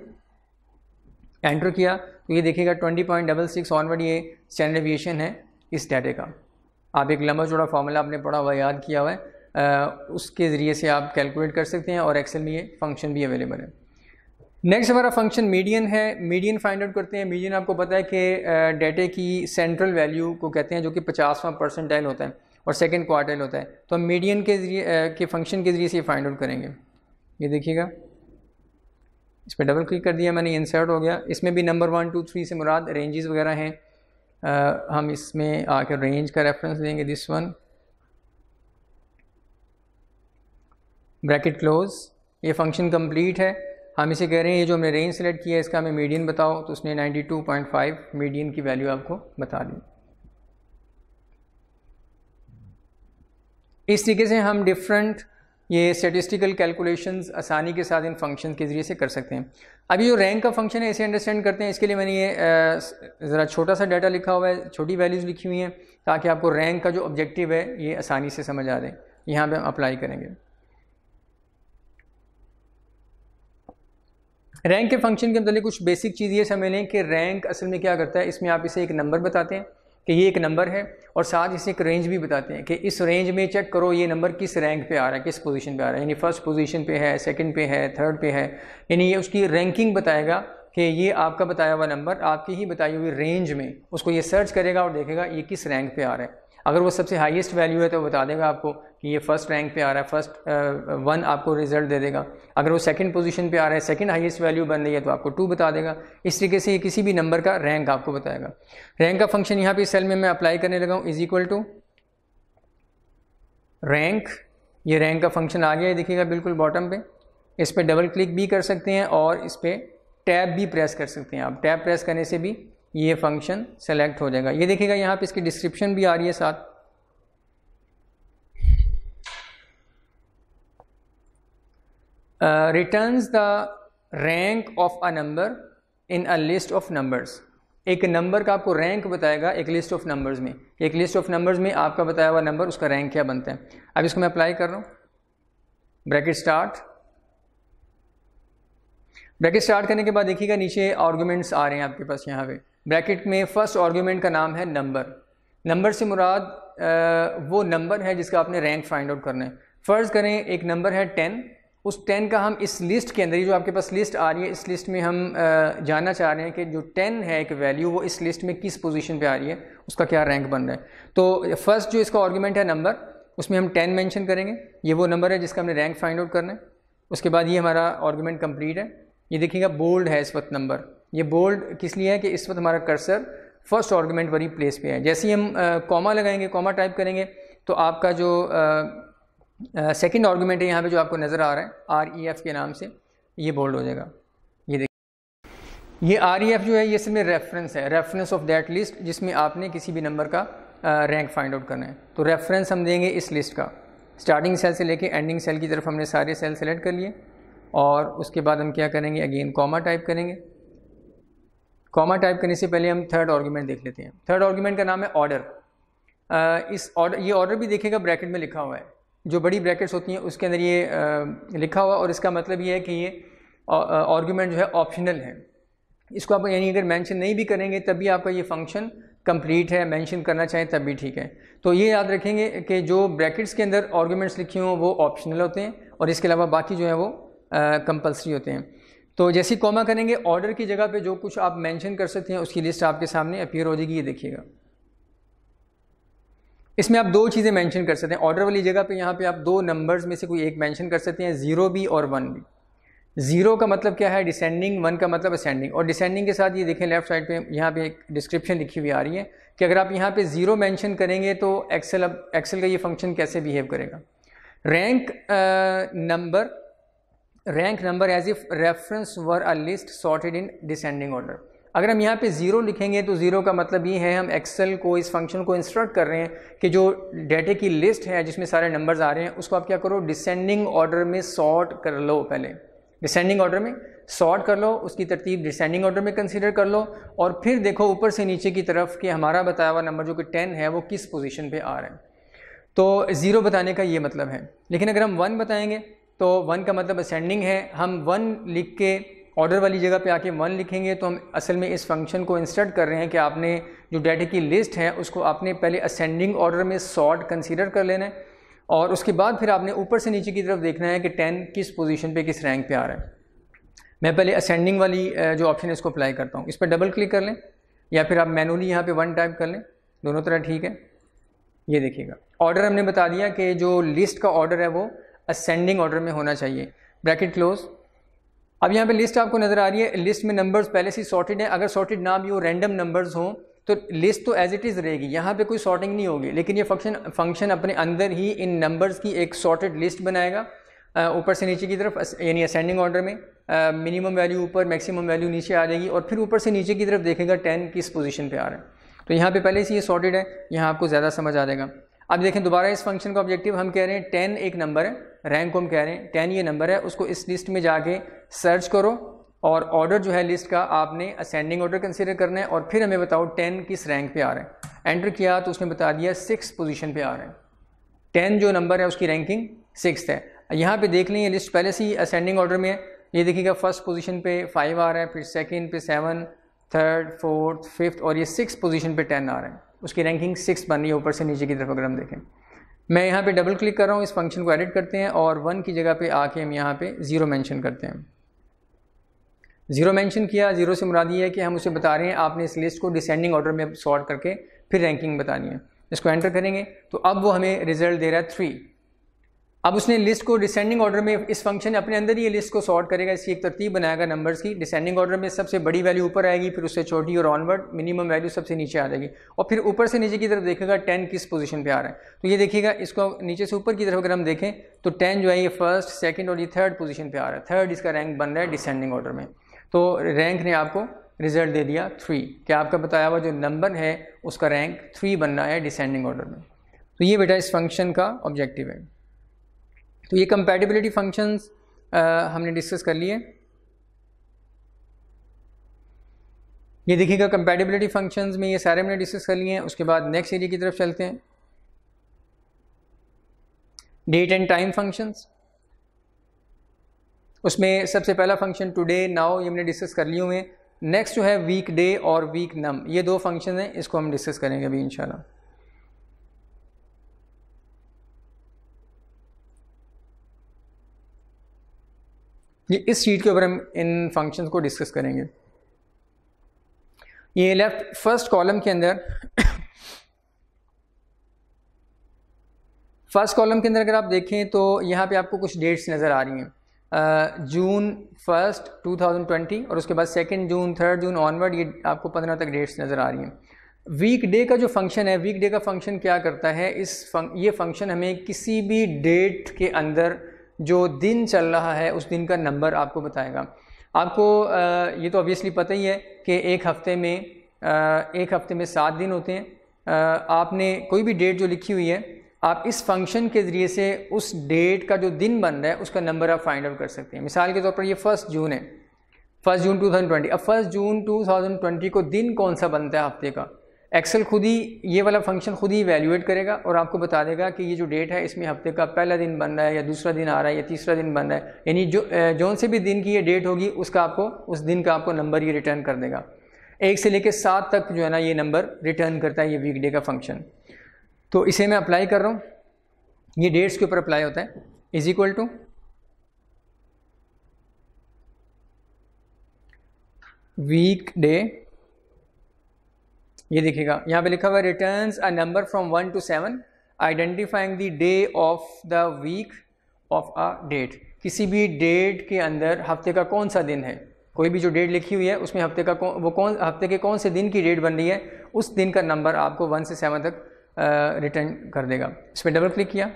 एंटर किया तो ये देखिएगा twenty point double six onward ये स्टैंडर्ड एविएशन है इस डाटे का आप एक लंबा चौड़ा फार्मूला आपने पढ़ा हुआ याद किया हुआ है आ, उसके ज़रिए से आप कैलकुलेट कर सकते हैं और एक्सेल में ये फंक्शन भी अवेलेबल है नेक्स्ट हमारा फंक्शन मीडियन है मीडियन फाइंड आउट करते हैं मीडियन आपको पता है कि डेटे की सेंट्रल वैल्यू को कहते हैं जो कि पचासवा परसेंटाइल होता है और सेकेंड क्वार्टाइल होता है तो हम मीडियन के जरिए के फंक्शन के ज़रिए से फाइंड आउट करेंगे ये देखिएगा इस पर डबल क्लिक कर दिया मैंने इंसर्ट हो गया इसमें भी नंबर वन टू थ्री से मुराद रेंजेस वगैरह हैं हम इसमें आकर रेंज का रेफरेंस देंगे दिस वन ब्रैकेट क्लोज ये फंक्शन कंप्लीट है हम इसे कह रहे हैं ये जो हमने रेंज सेलेक्ट किया है इसका हमें मीडियन बताओ तो उसने 92.5 मीडियन की वैल्यू आपको बता दी इस तरीके से हम डिफरेंट ये स्टेटिस्टिकल कैलकुलेशंस आसानी के साथ इन फंक्शन के ज़रिए से कर सकते हैं अभी जो रैंक का फंक्शन है इसे अंडरस्टैंड करते हैं इसके लिए मैंने ये ज़रा छोटा सा डाटा लिखा हुआ है छोटी वैल्यूज़ लिखी हुई हैं ताकि आपको रैंक का जो ऑब्जेक्टिव है ये आसानी से समझ आ जाए यहाँ पर हम अप्लाई करेंगे रैंक के फंक्शन के मतलब कुछ बेसिक चीज़ ये समझ लें कि रैंक असल में क्या करता है इसमें आप इसे एक नंबर बताते हैं कि ये एक नंबर है और साथ इसे एक रेंज भी बताते हैं कि इस रेंज में चेक करो ये नंबर किस रैंक पे आ रहा है किस पोजीशन पे आ रहा है यानी फर्स्ट पोजीशन पे है सेकंड पे है थर्ड पे है यानी ये उसकी रैंकिंग बताएगा कि ये आपका बताया हुआ नंबर आपकी ही बताई हुई रेंज में उसको ये सर्च करेगा और देखेगा ये किस रैंक पे आ रहा है अगर वो सबसे हाइएस्ट वैल्यू है तो बता देगा आपको कि ये फर्स्ट रैंक पे आ रहा है फर्स्ट वन uh, आपको रिजल्ट दे देगा अगर वो सेकंड पोजीशन पे आ रहा है सेकंड हाईएस्ट वैल्यू बन रही है तो आपको टू बता देगा इस तरीके से ये किसी भी नंबर का रैंक आपको बताएगा रैंक का फंक्शन यहाँ पे सेल में मैं अप्लाई करने लगा हूँ इज इक्वल टू रैंक ये रैंक का फंक्शन आ गया है देखिएगा बिल्कुल बॉटम पे इस पर डबल क्लिक भी कर सकते हैं और इस पर टैब भी प्रेस कर सकते हैं आप टैब प्रेस करने से भी ये फंक्शन सेलेक्ट हो जाएगा ये देखिएगा यहाँ पे इसकी डिस्क्रिप्शन भी आ रही है साथ returns the rank of a number in a list of numbers एक नंबर का आपको रैंक बताएगा एक लिस्ट ऑफ नंबर्स में एक लिस्ट ऑफ नंबर्स में आपका बताया हुआ नंबर उसका रैंक क्या बनता है अब इसको मैं अप्लाई कर रहा हूँ ब्रैकेट स्टार्ट ब्रैकेट स्टार्ट करने के बाद देखिएगा नीचे आर्गूमेंट्स आ रहे हैं आपके पास यहाँ पे ब्रैकेट में फर्स्ट आर्गूमेंट का नाम है नंबर नंबर से मुराद आ, uh, वो नंबर है जिसका आपने रैंक फाइंड आउट करना है फ़र्ज़ करें एक नंबर है टेन उस टेन का हम इस लिस्ट के अंदर ये जो आपके पास लिस्ट आ रही है इस लिस्ट में हम जानना चाह रहे हैं कि जो टेन है एक वैल्यू वो इस लिस्ट में किस पोजीशन पे आ रही है उसका क्या रैंक बन रहा है तो फर्स्ट जो इसका आर्गूमेंट है नंबर उसमें हम टेन मेंशन करेंगे ये वो नंबर है जिसका हमने रैंक फाइंड आउट करना है उसके बाद ये हमारा ऑर्गूमेंट कम्प्लीट है ये देखिएगा बोल्ड है इस वक्त नंबर ये बोल्ड किस लिए है कि इस वक्त हमारा कर्सर फर्स्ट ऑर्गूमेंट वाली प्लेस पे है जैसे ही हम कॉमा लगाएंगे कॉमा टाइप करेंगे तो आपका जो सेकंड आर्गूमेंट है यहाँ पे जो आपको नज़र आ रहा है आर ई एफ़ के नाम से ये बोल्ड हो जाएगा ये देखिए ये आर ई एफ़ जो है ये सिर्फ रेफरेंस है रेफरेंस ऑफ दैट लिस्ट जिसमें आपने किसी भी नंबर का रैंक फाइंड आउट करना है तो रेफरेंस हम देंगे इस लिस्ट का स्टार्टिंग सेल से लेके एंडिंग सेल की तरफ हमने सारे सेल सेलेक्ट कर लिए और उसके बाद हम क्या करेंगे अगेन कॉमा टाइप करेंगे कॉमा टाइप करने से पहले हम थर्ड आर्गूमेंट देख लेते हैं थर्ड आर्गूमेंट का नाम है ऑर्डर इस ऑर्डर ये ऑर्डर भी देखेगा ब्रैकेट में लिखा हुआ है जो बड़ी ब्रैकेट्स होती हैं उसके अंदर ये आ, लिखा हुआ और इसका मतलब ये है कि ये आर्ग्यूमेंट जो है ऑप्शनल है इसको आप यानी अगर मेंशन नहीं भी करेंगे तब भी आपका ये फंक्शन कंप्लीट है मेंशन करना चाहें तब भी ठीक है तो ये याद रखेंगे कि जो ब्रैकेट्स के अंदर आर्ग्यूमेंट्स लिखे हों वो ऑप्शनल होते हैं और इसके अलावा बाकी जो है वो कंपलसरी होते हैं तो जैसे कॉमा करेंगे ऑर्डर की जगह पर जो कुछ आप मैंशन कर सकते हैं उसकी लिस्ट आपके सामने अपीयर हो जाएगी ये देखिएगा इसमें आप दो चीज़ें मेंशन कर सकते हैं ऑर्डर वाली जगह पे यहाँ पे आप दो नंबर्स में से कोई एक मेंशन कर सकते हैं ज़ीरो भी और वन भी ज़ीरो का मतलब क्या है डिसेंडिंग वन का मतलब असेंडिंग और डिसेंडिंग के साथ ये देखें लेफ्ट साइड पे यहाँ पे एक डिस्क्रिप्शन लिखी हुई आ रही है कि अगर आप यहाँ पे ज़ीरो मेंशन करेंगे तो एक्सेल अब एक्सेल का ये फंक्शन कैसे बिहेव करेगा rank number rank number as if reference were a list sorted in descending order अगर हम यहाँ पे ज़ीरो लिखेंगे तो ज़ीरो का मतलब ये है हम एक्सेल को इस फंक्शन को इंस्ट्रक्ट कर रहे हैं कि जो डेटे की लिस्ट है जिसमें सारे नंबर्स आ रहे हैं उसको आप क्या करो डिसेंडिंग ऑर्डर में सॉर्ट कर लो पहले डिसेंडिंग ऑर्डर में सॉर्ट कर लो उसकी तरतीब डिसेंडिंग ऑर्डर में कंसिडर कर लो और फिर देखो ऊपर से नीचे की तरफ कि हमारा बताया हुआ नंबर जो कि टेन है वो किस पोजिशन पर आ रहा है तो ज़ीरो बताने का ये मतलब है लेकिन अगर हम वन बताएंगे तो वन का मतलब असेंडिंग है हम वन लिख के ऑर्डर वाली जगह पे आके वन लिखेंगे तो हम असल में इस फंक्शन को इंसर्ट कर रहे हैं कि आपने जो डेटा की लिस्ट है उसको आपने पहले असेंडिंग ऑर्डर में सॉर्ट कंसीडर कर लेना है और उसके बाद फिर आपने ऊपर से नीचे की तरफ देखना है कि टेन किस पोजीशन पे किस रैंक पे आ रहा है मैं पहले असेंडिंग वाली जो ऑप्शन है इसको अप्लाई करता हूँ इस पर डबल क्लिक कर लें या फिर आप मैनुअली यहाँ पर वन टाइप कर लें दोनों तरह ठीक है ये देखिएगा ऑर्डर हमने बता दिया कि जो लिस्ट का ऑर्डर है वो असेंडिंग ऑर्डर में होना चाहिए ब्रैकेट क्लोज अब यहाँ पे लिस्ट आपको नज़र आ रही है लिस्ट में नंबर्स पहले से सॉर्टेड हैं अगर सॉर्टेड ना भी हो रैंडम नंबर्स हों तो लिस्ट तो एज इट इज़ रहेगी यहाँ पे कोई सॉर्टिंग नहीं होगी लेकिन ये फंक्शन फंक्शन अपने अंदर ही इन नंबर्स की एक सॉर्टेड लिस्ट बनाएगा ऊपर से नीचे की तरफ यानी असेंडिंग ऑर्डर में मिनिमम वैल्यू ऊपर मैक्सिमम वैल्यू नीचे आ जाएगी और फिर ऊपर से नीचे की तरफ देखेगा टेन किस पोजीशन पर आ रहा है तो यहाँ पर पहले से ये सॉर्टेड है यहाँ आपको ज़्यादा समझ आ जाएगा अब देखें दोबारा इस फंक्शन का ऑब्जेक्टिव हम कह रहे हैं टेन एक नंबर है रैंक को हम कह रहे हैं टेन ये नंबर है उसको इस लिस्ट में जाके सर्च करो और ऑर्डर जो है लिस्ट का आपने असेंडिंग ऑर्डर कंसिडर करना है और फिर हमें बताओ टेन किस रैंक पे आ रहे हैं एंटर किया तो उसने बता दिया सिक्स पोजीशन पे आ रहे हैं टेन जो नंबर है उसकी रैंकिंग सिक्स है यहाँ पे देख लें ये लिस्ट पहले से ही असेंडिंग ऑर्डर में है ये देखिएगा फर्स्ट पोजिशन पर फाइव आ रहा है फिर सेकेंड पे सेवन थर्ड फोर्थ फिफ्थ और ये सिक्स पोजिशन पर टेन आ रहे हैं उसकी रैंकिंग सिक्स बन रही है ऊपर से नीचे की तरफ अगर हम देखें मैं यहाँ पे डबल क्लिक कर रहा हूँ इस फंक्शन को एडिट करते हैं और वन की जगह पे आके हम यहाँ पे ज़ीरो मेंशन करते हैं जीरो मेंशन किया जीरो से मुराद ये है कि हम उसे बता रहे हैं आपने इस लिस्ट को डिसेंडिंग ऑर्डर में सॉर्ट करके फिर रैंकिंग बतानी है इसको एंटर करेंगे तो अब वो हमें रिजल्ट दे रहा है थ्री अब उसने लिस्ट को डिसेंडिंग ऑर्डर में इस फंक्शन ने अपने अंदर ही लिस्ट को सॉर्ट करेगा इसकी एक तरतीब बनाएगा नंबर्स की डिसेंडिंग ऑर्डर में सबसे बड़ी वैल्यू ऊपर आएगी फिर उससे छोटी और ऑनवर्ड मिनिमम वैल्यू सबसे नीचे आ जाएगी और फिर ऊपर से नीचे की तरफ देखेगा टेन किस पोजिशन पर आ रहा है तो ये देखिएगा इसको नीचे से ऊपर की तरफ अगर हम देखें तो टेन जो है ये फर्स्ट सेकेंड और ये थर्ड पोजिशन पर आ रहा है थर्ड इसका रैंक बन रहा है डिसेंडिंग ऑर्डर में तो रैंक ने आपको रिजल्ट दे दिया थ्री क्या आपका बताया हुआ जो नंबर है उसका रैंक थ्री बनना है डिसेंडिंग ऑर्डर में तो ये बेटा इस फंक्शन का ऑब्जेक्टिव है तो ये कंपेटिबिलिटी फंक्शंस हमने डिस्कस कर लिए ये देखिएगा कंपेटिबिलिटी फंक्शंस में ये सारे हमने डिस्कस कर लिए हैं उसके बाद नेक्स्ट एरिया की तरफ चलते हैं डेट एंड टाइम फंक्शंस उसमें सबसे पहला फंक्शन टुडे नाउ ये हमने डिस्कस कर लिए हुए नेक्स्ट जो है वीक डे और वीक नम ये दो फंक्शन हैं इसको हम डिस्कस करेंगे अभी इंशाल्लाह ये इस शीट के ऊपर हम इन फंक्शन को डिस्कस करेंगे ये लेफ्ट फर्स्ट कॉलम के अंदर फर्स्ट कॉलम के अंदर अगर आप देखें तो यहाँ पे आपको कुछ डेट्स नज़र आ रही हैं जून फर्स्ट 2020 और उसके बाद second June third June onward ये आपको पंद्रह तक डेट्स नज़र आ रही हैं वीक डे का जो फंक्शन है वीक डे का फंक्शन क्या करता है इस फंक, ये फंक्शन हमें किसी भी डेट के अंदर जो दिन चल रहा है उस दिन का नंबर आपको बताएगा आपको आ, ये तो ऑब्वियसली पता ही है कि एक हफ्ते में आ, एक हफ्ते में सात दिन होते हैं आ, आपने कोई भी डेट जो लिखी हुई है आप इस फंक्शन के ज़रिए से उस डेट का जो दिन बन रहा है उसका नंबर आप फाइंड आउट कर सकते हैं मिसाल के तौर पर ये फर्स्ट जून है फर्स्ट जून 2020 अब फर्स्ट जून 2020 को दिन कौन सा बनता है हफ्ते का एक्सेल खुद ही ये वाला फंक्शन खुद ही वैल्यूएट करेगा और आपको बता देगा कि ये जो डेट है इसमें हफ्ते का पहला दिन बन रहा है या दूसरा दिन आ रहा है या तीसरा दिन बन रहा है यानी जो जौन से भी दिन की ये डेट होगी उसका आपको उस दिन का आपको नंबर ये रिटर्न कर देगा एक से लेकर सात तक जो है ना ये नंबर रिटर्न करता है ये वीकडे का फंक्शन तो इसे मैं अप्लाई कर रहा हूँ ये डेट्स के ऊपर अप्लाई होता है is equal to weekday ये देखिएगा यहाँ पे लिखा हुआ return a number from one to seven identifying the day of the week of a date किसी भी डेट के अंदर हफ्ते का कौन सा दिन है कोई भी जो डेट लिखी हुई है उसमें हफ्ते का कौन वो कौन हफ्ते के कौन से दिन की डेट बन रही है उस दिन का नंबर आपको वन से सेवन तक रिटर्न कर देगा इस पर डबल क्लिक किया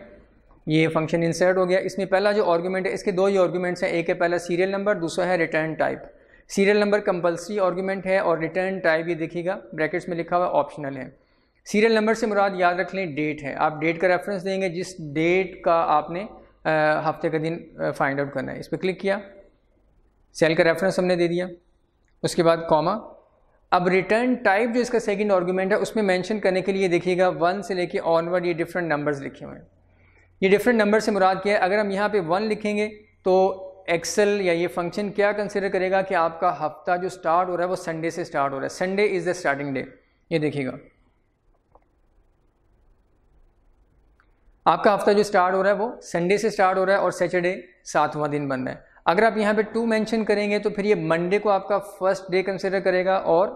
ये फंक्शन इंसर्ट हो गया इसमें पहला जो आर्गूमेंट है इसके दो ही आर्गूमेंट्स हैं एक है पहला सीरियल नंबर दूसरा है return type serial number compulsory argument है और रिटर्न टाइप ये देखिएगा ब्रैकेट्स में लिखा हुआ ऑप्शनल है सीरियल नंबर से मुराद याद रख लें डेट है आप डेट का रेफरेंस देंगे जिस डेट का आपने हफ्ते का दिन फाइंड आउट करना है इस पर क्लिक किया सेल का रेफरेंस हमने दे दिया उसके बाद कॉमा अब रिटर्न टाइप जो इसका सेकंड आर्गुमेंट है उसमें मेंशन करने के लिए देखिएगा वन से लेके ऑनवर्ड ये डिफरेंट नंबर्स लिखे हुए हैं ये डिफरेंट नंबर से मुराद क्या है अगर हम यहाँ पे वन लिखेंगे तो एक्सेल या ये फंक्शन क्या कंसिडर करेगा कि आपका हफ्ता जो स्टार्ट हो रहा है वो संडे से स्टार्ट हो रहा है Sunday is the starting day ये देखिएगा आपका हफ्ता जो स्टार्ट हो रहा है वो संडे से स्टार्ट हो रहा है और सैटरडे सातवां दिन बन रहा है अगर आप यहाँ पे टू मेंशन करेंगे तो फिर ये मंडे को आपका फर्स्ट डे कंसिडर करेगा और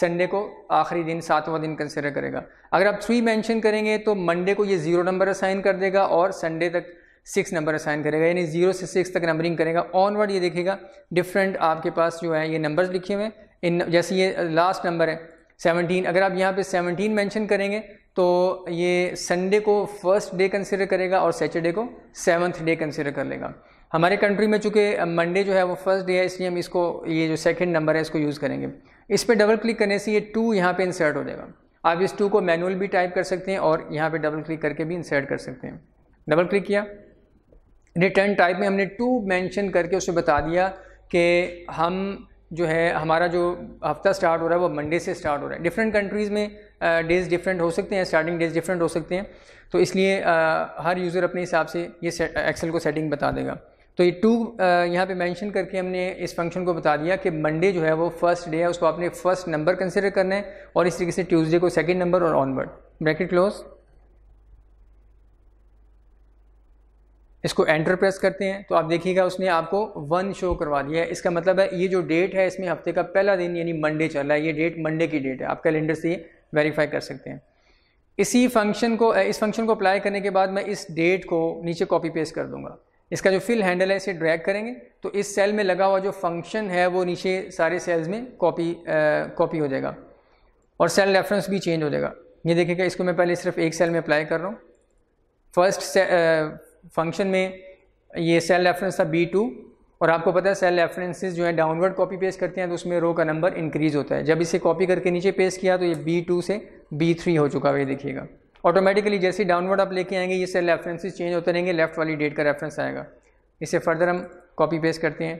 संडे को आखिरी दिन सातवां दिन कंसिडर करेगा अगर आप थ्री मेंशन करेंगे तो मंडे को ये ज़ीरो नंबर असाइन कर देगा और संडे तक सिक्स नंबर असाइन करेगा यानी जीरो से सिक्स तक नंबरिंग करेगा ऑनवर्ड ये देखेगा डिफरेंट आपके पास जो है ये नंबर लिखे हुए हैं इन जैसे ये लास्ट नंबर है सेवनटीन अगर आप यहाँ पर सेवनटीन मैंशन करेंगे तो ये संडे को फर्स्ट डे कंसिडर करेगा और सैटरडे को सेवन्थ डे कंसिडर कर लेगा हमारे कंट्री में चूंकि मंडे जो है वो फर्स्ट डे है इसलिए हम इसको ये जो सेकंड नंबर है इसको यूज़ करेंगे इस पर डबल क्लिक करने से ये टू यहाँ पर इंसर्ट हो जाएगा आप इस टू को मैनुअल भी टाइप कर सकते हैं और यहाँ पर डबल क्लिक करके भी इंसर्ट कर सकते हैं डबल क्लिक किया रिटर्न टाइप में हमने टू मैंशन करके उसे बता दिया कि हम जो है हमारा जो हफ्ता स्टार्ट हो रहा है वो मंडे से स्टार्ट हो रहा है डिफरेंट कंट्रीज़ में डेज़ डिफरेंट हो सकते हैं स्टार्टिंग डेज़ डिफरेंट हो सकते हैं तो इसलिए हर यूज़र अपने हिसाब से ये एक्सेल को सेटिंग बता देगा तो ये टू यहाँ पे मेंशन करके हमने इस फंक्शन को बता दिया कि मंडे जो है वो फर्स्ट डे है उसको आपने फर्स्ट नंबर कंसिडर करना है और इस तरीके से ट्यूसडे को सेकेंड नंबर और ऑनवर्ड ब्रैकेट क्लोज इसको एंटर प्रेस करते हैं तो आप देखिएगा उसने आपको वन शो करवा दिया है इसका मतलब है ये जो डेट है इसमें हफ्ते का पहला दिन यानी मंडे चल रहा है ये डेट मंडे की डेट है आप कैलेंडर से ये वेरीफाई कर सकते हैं इसी फंक्शन को इस फंक्शन को अप्लाई करने के बाद मैं इस डेट को नीचे कॉपी पेस्ट कर दूंगा इसका जो फिल हैंडल है इसे ड्रैग करेंगे तो इस सेल में लगा हुआ जो फंक्शन है वो नीचे सारे सेल्स में कॉपी कॉपी हो जाएगा और सेल रेफरेंस भी चेंज हो जाएगा ये देखिएगा इसको मैं पहले सिर्फ एक सेल में अप्लाई कर रहा हूँ फर्स्ट फंक्शन में ये सेल रेफरेंस था बी टू और आपको पता है सेल रेफरेंसेज जो है डाउनवर्ड कॉपी पेस्ट करते हैं तो उसमें रो का नंबर इंक्रीज होता है जब इसे कॉपी करके नीचे पेस्ट किया तो ये बी टू से बी थ्री हो चुका है ये देखिएगा ऑटोमेटिकली जैसे डाउनवर्ड आप लेके आएंगे ये सेल रेफरेंसेज चेंज होते रहेंगे लेफ्ट वाली डेट का रेफरेंस आएगा इसे फर्दर हम कॉपी पेस्ट करते हैं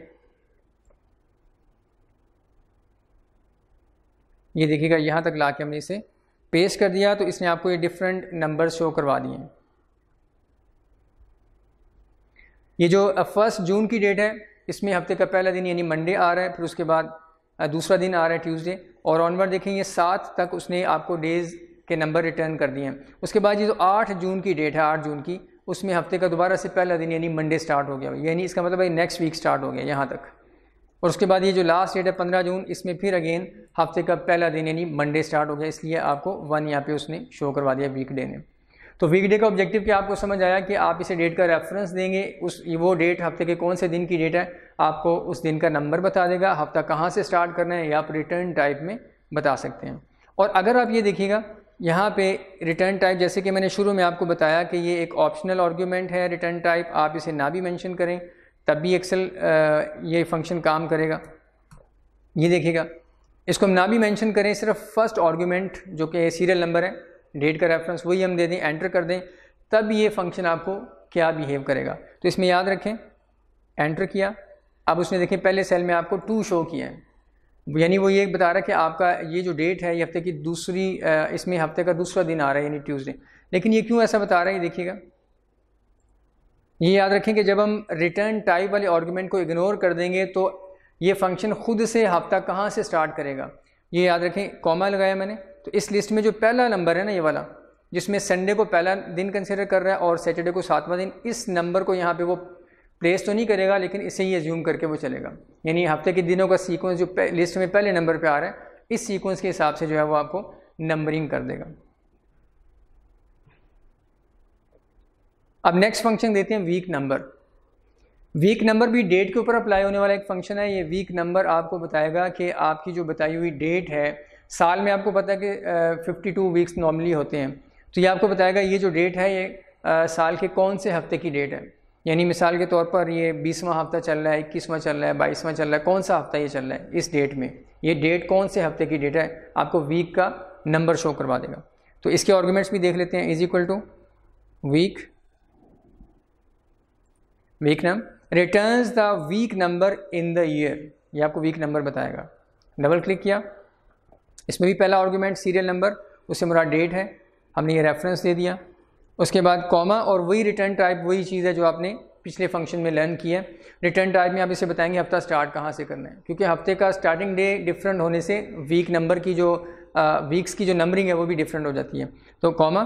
ये देखिएगा यहाँ तक ला के हमने इसे पेस्ट कर दिया तो इसने आपको ये डिफरेंट नंबर शो करवा दिए हैं ये जो फर्स्ट जून की डेट है इसमें हफ्ते का पहला दिन यानी मंडे आ रहा है फिर उसके बाद दूसरा दिन आ रहा है ट्यूसडे और ऑनवर्ड देखें ये सात तक उसने आपको डेज़ के नंबर रिटर्न कर दिए हैं उसके बाद ये जो आठ जून की डेट है आठ जून की उसमें हफ्ते का दोबारा से पहला दिन यानी मंडे स्टार्ट हो गया यानी इसका मतलब है नेक्स्ट वीक स्टार्ट हो गया यहाँ तक और उसके बाद ये जो लास्ट डेट है पंद्रह जून इसमें फिर अगेन हफ्ते का पहला दिन यानी मंडे स्टार्ट हो गया इसलिए आपको वन यहाँ पे उसने शो करवा दिया वीकडे ने तो वीकडे का ऑब्जेक्टिव क्या आपको समझ आया कि आप इसे डेट का रेफरेंस देंगे उस वो डेट हफ्ते के कौन से दिन की डेट है आपको उस दिन का नंबर बता देगा हफ्ता कहाँ से स्टार्ट करना है या आप रिटर्न टाइप में बता सकते हैं और अगर आप ये देखिएगा यहाँ पे रिटर्न टाइप जैसे कि मैंने शुरू में आपको बताया कि ये एक ऑप्शनल आर्ग्यूमेंट है रिटर्न टाइप आप इसे ना भी मेंशन करें तब भी एक्सेल ये फंक्शन काम करेगा ये देखिएगा इसको हम ना भी मेंशन करें सिर्फ फर्स्ट आर्ग्यूमेंट जो कि सीरियल नंबर है डेट का रेफरेंस वही हम दे दें एंटर कर दें तब ये फंक्शन आपको क्या बिहेव करेगा तो इसमें याद रखें एंटर किया अब उसने देखें पहले सेल में आपको टू शो किया है यानी वो ये बता रहा है कि आपका ये जो डेट है ये हफ्ते की दूसरी इसमें हफ्ते का दूसरा दिन आ रहा है यानी ट्यूसडे लेकिन ये क्यों ऐसा बता रहा है देखिएगा ये याद रखें कि जब हम रिटर्न टाइप वाले आर्गूमेंट को इग्नोर कर देंगे तो ये फंक्शन खुद से हफ्ता कहाँ से स्टार्ट करेगा ये याद रखें कॉमा लगाया मैंने तो इस लिस्ट में जो पहला नंबर है ना ये वाला जिसमें संडे को पहला दिन कंसिडर कर रहा है और सैटरडे को सातवां दिन इस नंबर को यहाँ पे वो प्लेस तो नहीं करेगा लेकिन इसे ही एज्यूम करके वो चलेगा यानी हफ्ते के दिनों का सीक्वेंस जो लिस्ट में पहले नंबर पे आ रहा है इस सीक्वेंस के हिसाब से जो है वो आपको नंबरिंग कर देगा अब नेक्स्ट फंक्शन देते हैं वीक नंबर वीक नंबर भी डेट के ऊपर अप्लाई होने वाला एक फंक्शन है ये वीक नंबर आपको बताएगा कि आपकी जो बताई हुई डेट है साल में आपको पता है कि फिफ्टी टू वीक्स नॉर्मली होते हैं तो ये आपको बताएगा ये जो डेट है ये आ, साल के कौन से हफ्ते की डेट है यानी मिसाल के तौर पर ये बीसवा हफ्ता चल रहा है इक्कीसवां चल रहा है बाईसवां चल रहा है कौन सा हफ्ता ये चल रहा है इस डेट में ये डेट कौन से हफ्ते की डेट है आपको वीक का नंबर शो करवा देगा तो इसके ऑर्गूमेंट्स भी देख लेते हैं is equal to week week num returns the week number in the year ये आपको वीक नंबर बताएगा डबल क्लिक किया इसमें भी पहला ऑर्गूमेंट सीरियल नंबर उससे मेरा डेट है हमने ये रेफरेंस दे दिया उसके बाद कॉमा और वही रिटर्न टाइप वही चीज़ है जो आपने पिछले फंक्शन में लर्न किया है रिटर्न टाइप में आप इसे बताएंगे हफ्ता स्टार्ट कहाँ से करना है क्योंकि हफ्ते का स्टार्टिंग डे डिफरेंट होने से वीक नंबर की जो वीक्स की जो नंबरिंग है वो भी डिफरेंट हो जाती है तो कॉमा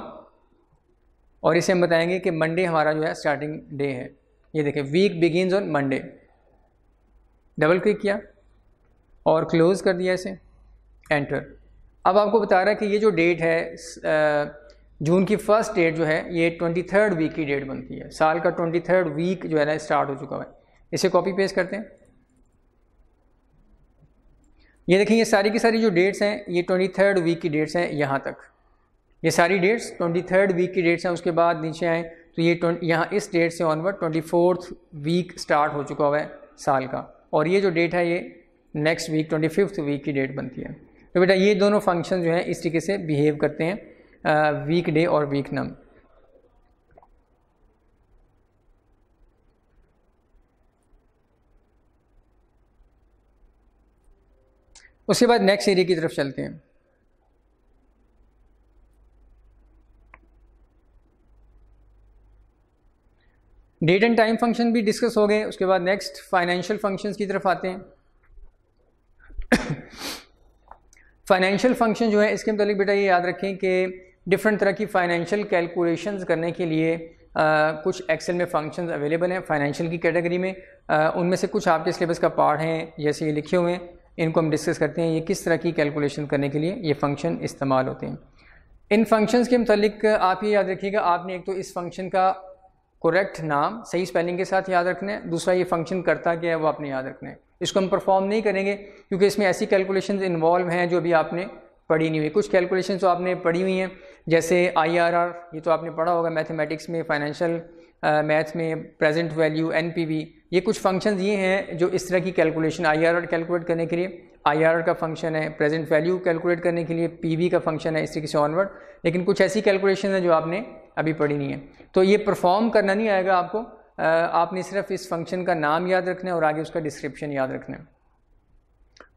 और इसे हम बताएंगे कि मंडे हमारा जो है स्टार्टिंग डे है ये देखें week begin on Monday double click किया और क्लोज़ कर दिया इसे एंटर अब आपको बता रहा है कि ये जो डेट है जून की फर्स्ट डेट जो है ये ट्वेंटी थर्ड वीक की डेट बनती है साल का ट्वेंटी थर्ड वीक जो है ना स्टार्ट हो चुका है इसे कॉपी पेस्ट करते हैं ये देखिए ये सारी की सारी जो डेट्स हैं ये ट्वेंटी थर्ड वीक की डेट्स हैं यहाँ तक ये सारी डेट्स ट्वेंटी थर्ड वीक की डेट्स हैं उसके बाद नीचे आएँ तो ये यहाँ इस डेट से onward twenty fourth week start हो चुका हुआ है साल का और ये जो डेट है ये next week twenty fifth week की डेट बनती है तो बेटा ये दोनों फंक्शन जो हैं इस तरीके से बिहेव करते हैं वीक डे और वीक नम उसके बाद नेक्स्ट एरिया की तरफ चलते हैं डेट एंड टाइम फंक्शन भी डिस्कस हो गए उसके बाद नेक्स्ट फाइनेंशियल फंक्शंस की तरफ आते हैं फाइनेंशियल [COUGHS] फंक्शन जो है इसके मतलब बेटा ये याद रखें कि डिफरेंट तरह की फाइनेंशियल कैलकुलेशंस करने के लिए आ, कुछ एक्सेल में फंक्शंस अवेलेबल हैं फाइनेंशियल की कैटेगरी में उनमें से कुछ आपके सिलेबस का पार्ट हैं जैसे ये लिखे हुए हैं इनको हम डिस्कस करते हैं ये किस तरह की कैलकुलेशन करने के लिए ये फंक्शन इस्तेमाल होते हैं इन फंक्शंस के मतलब आप ये याद रखिएगा आपने एक तो इस फंक्शन का करेक्ट नाम सही स्पेलिंग के साथ याद रखना है दूसरा ये फंक्शन करता क्या है वो आपने याद रखना है इसको हम परफॉर्म नहीं करेंगे क्योंकि इसमें ऐसी कैलकुलेशंस इन्वॉल्व हैं जो अभी आपने पढ़ी नहीं हुई कुछ कैलकुलेशन तो आपने पढ़ी हुई हैं जैसे आईआरआर ये तो आपने पढ़ा होगा मैथमेटिक्स में फाइनेंशियल मैथ्स में प्रेजेंट वैल्यू एनपीवी ये कुछ फंक्शंस ये हैं जो इस तरह की कैलकुलेशन आईआरआर कैलकुलेट करने के लिए आईआरआर का फंक्शन है प्रेजेंट वैल्यू कैलकुलेट करने के लिए पीवी का फंक्शन है इस तरीके से ऑनवर्ड लेकिन कुछ ऐसी कैलकुलेशन है जो आपने अभी पढ़ी नहीं है तो ये परफॉर्म करना नहीं आएगा आपको आपने सिर्फ इस फंक्शन का नाम याद रखना है और आगे उसका डिस्क्रिप्शन याद रखना है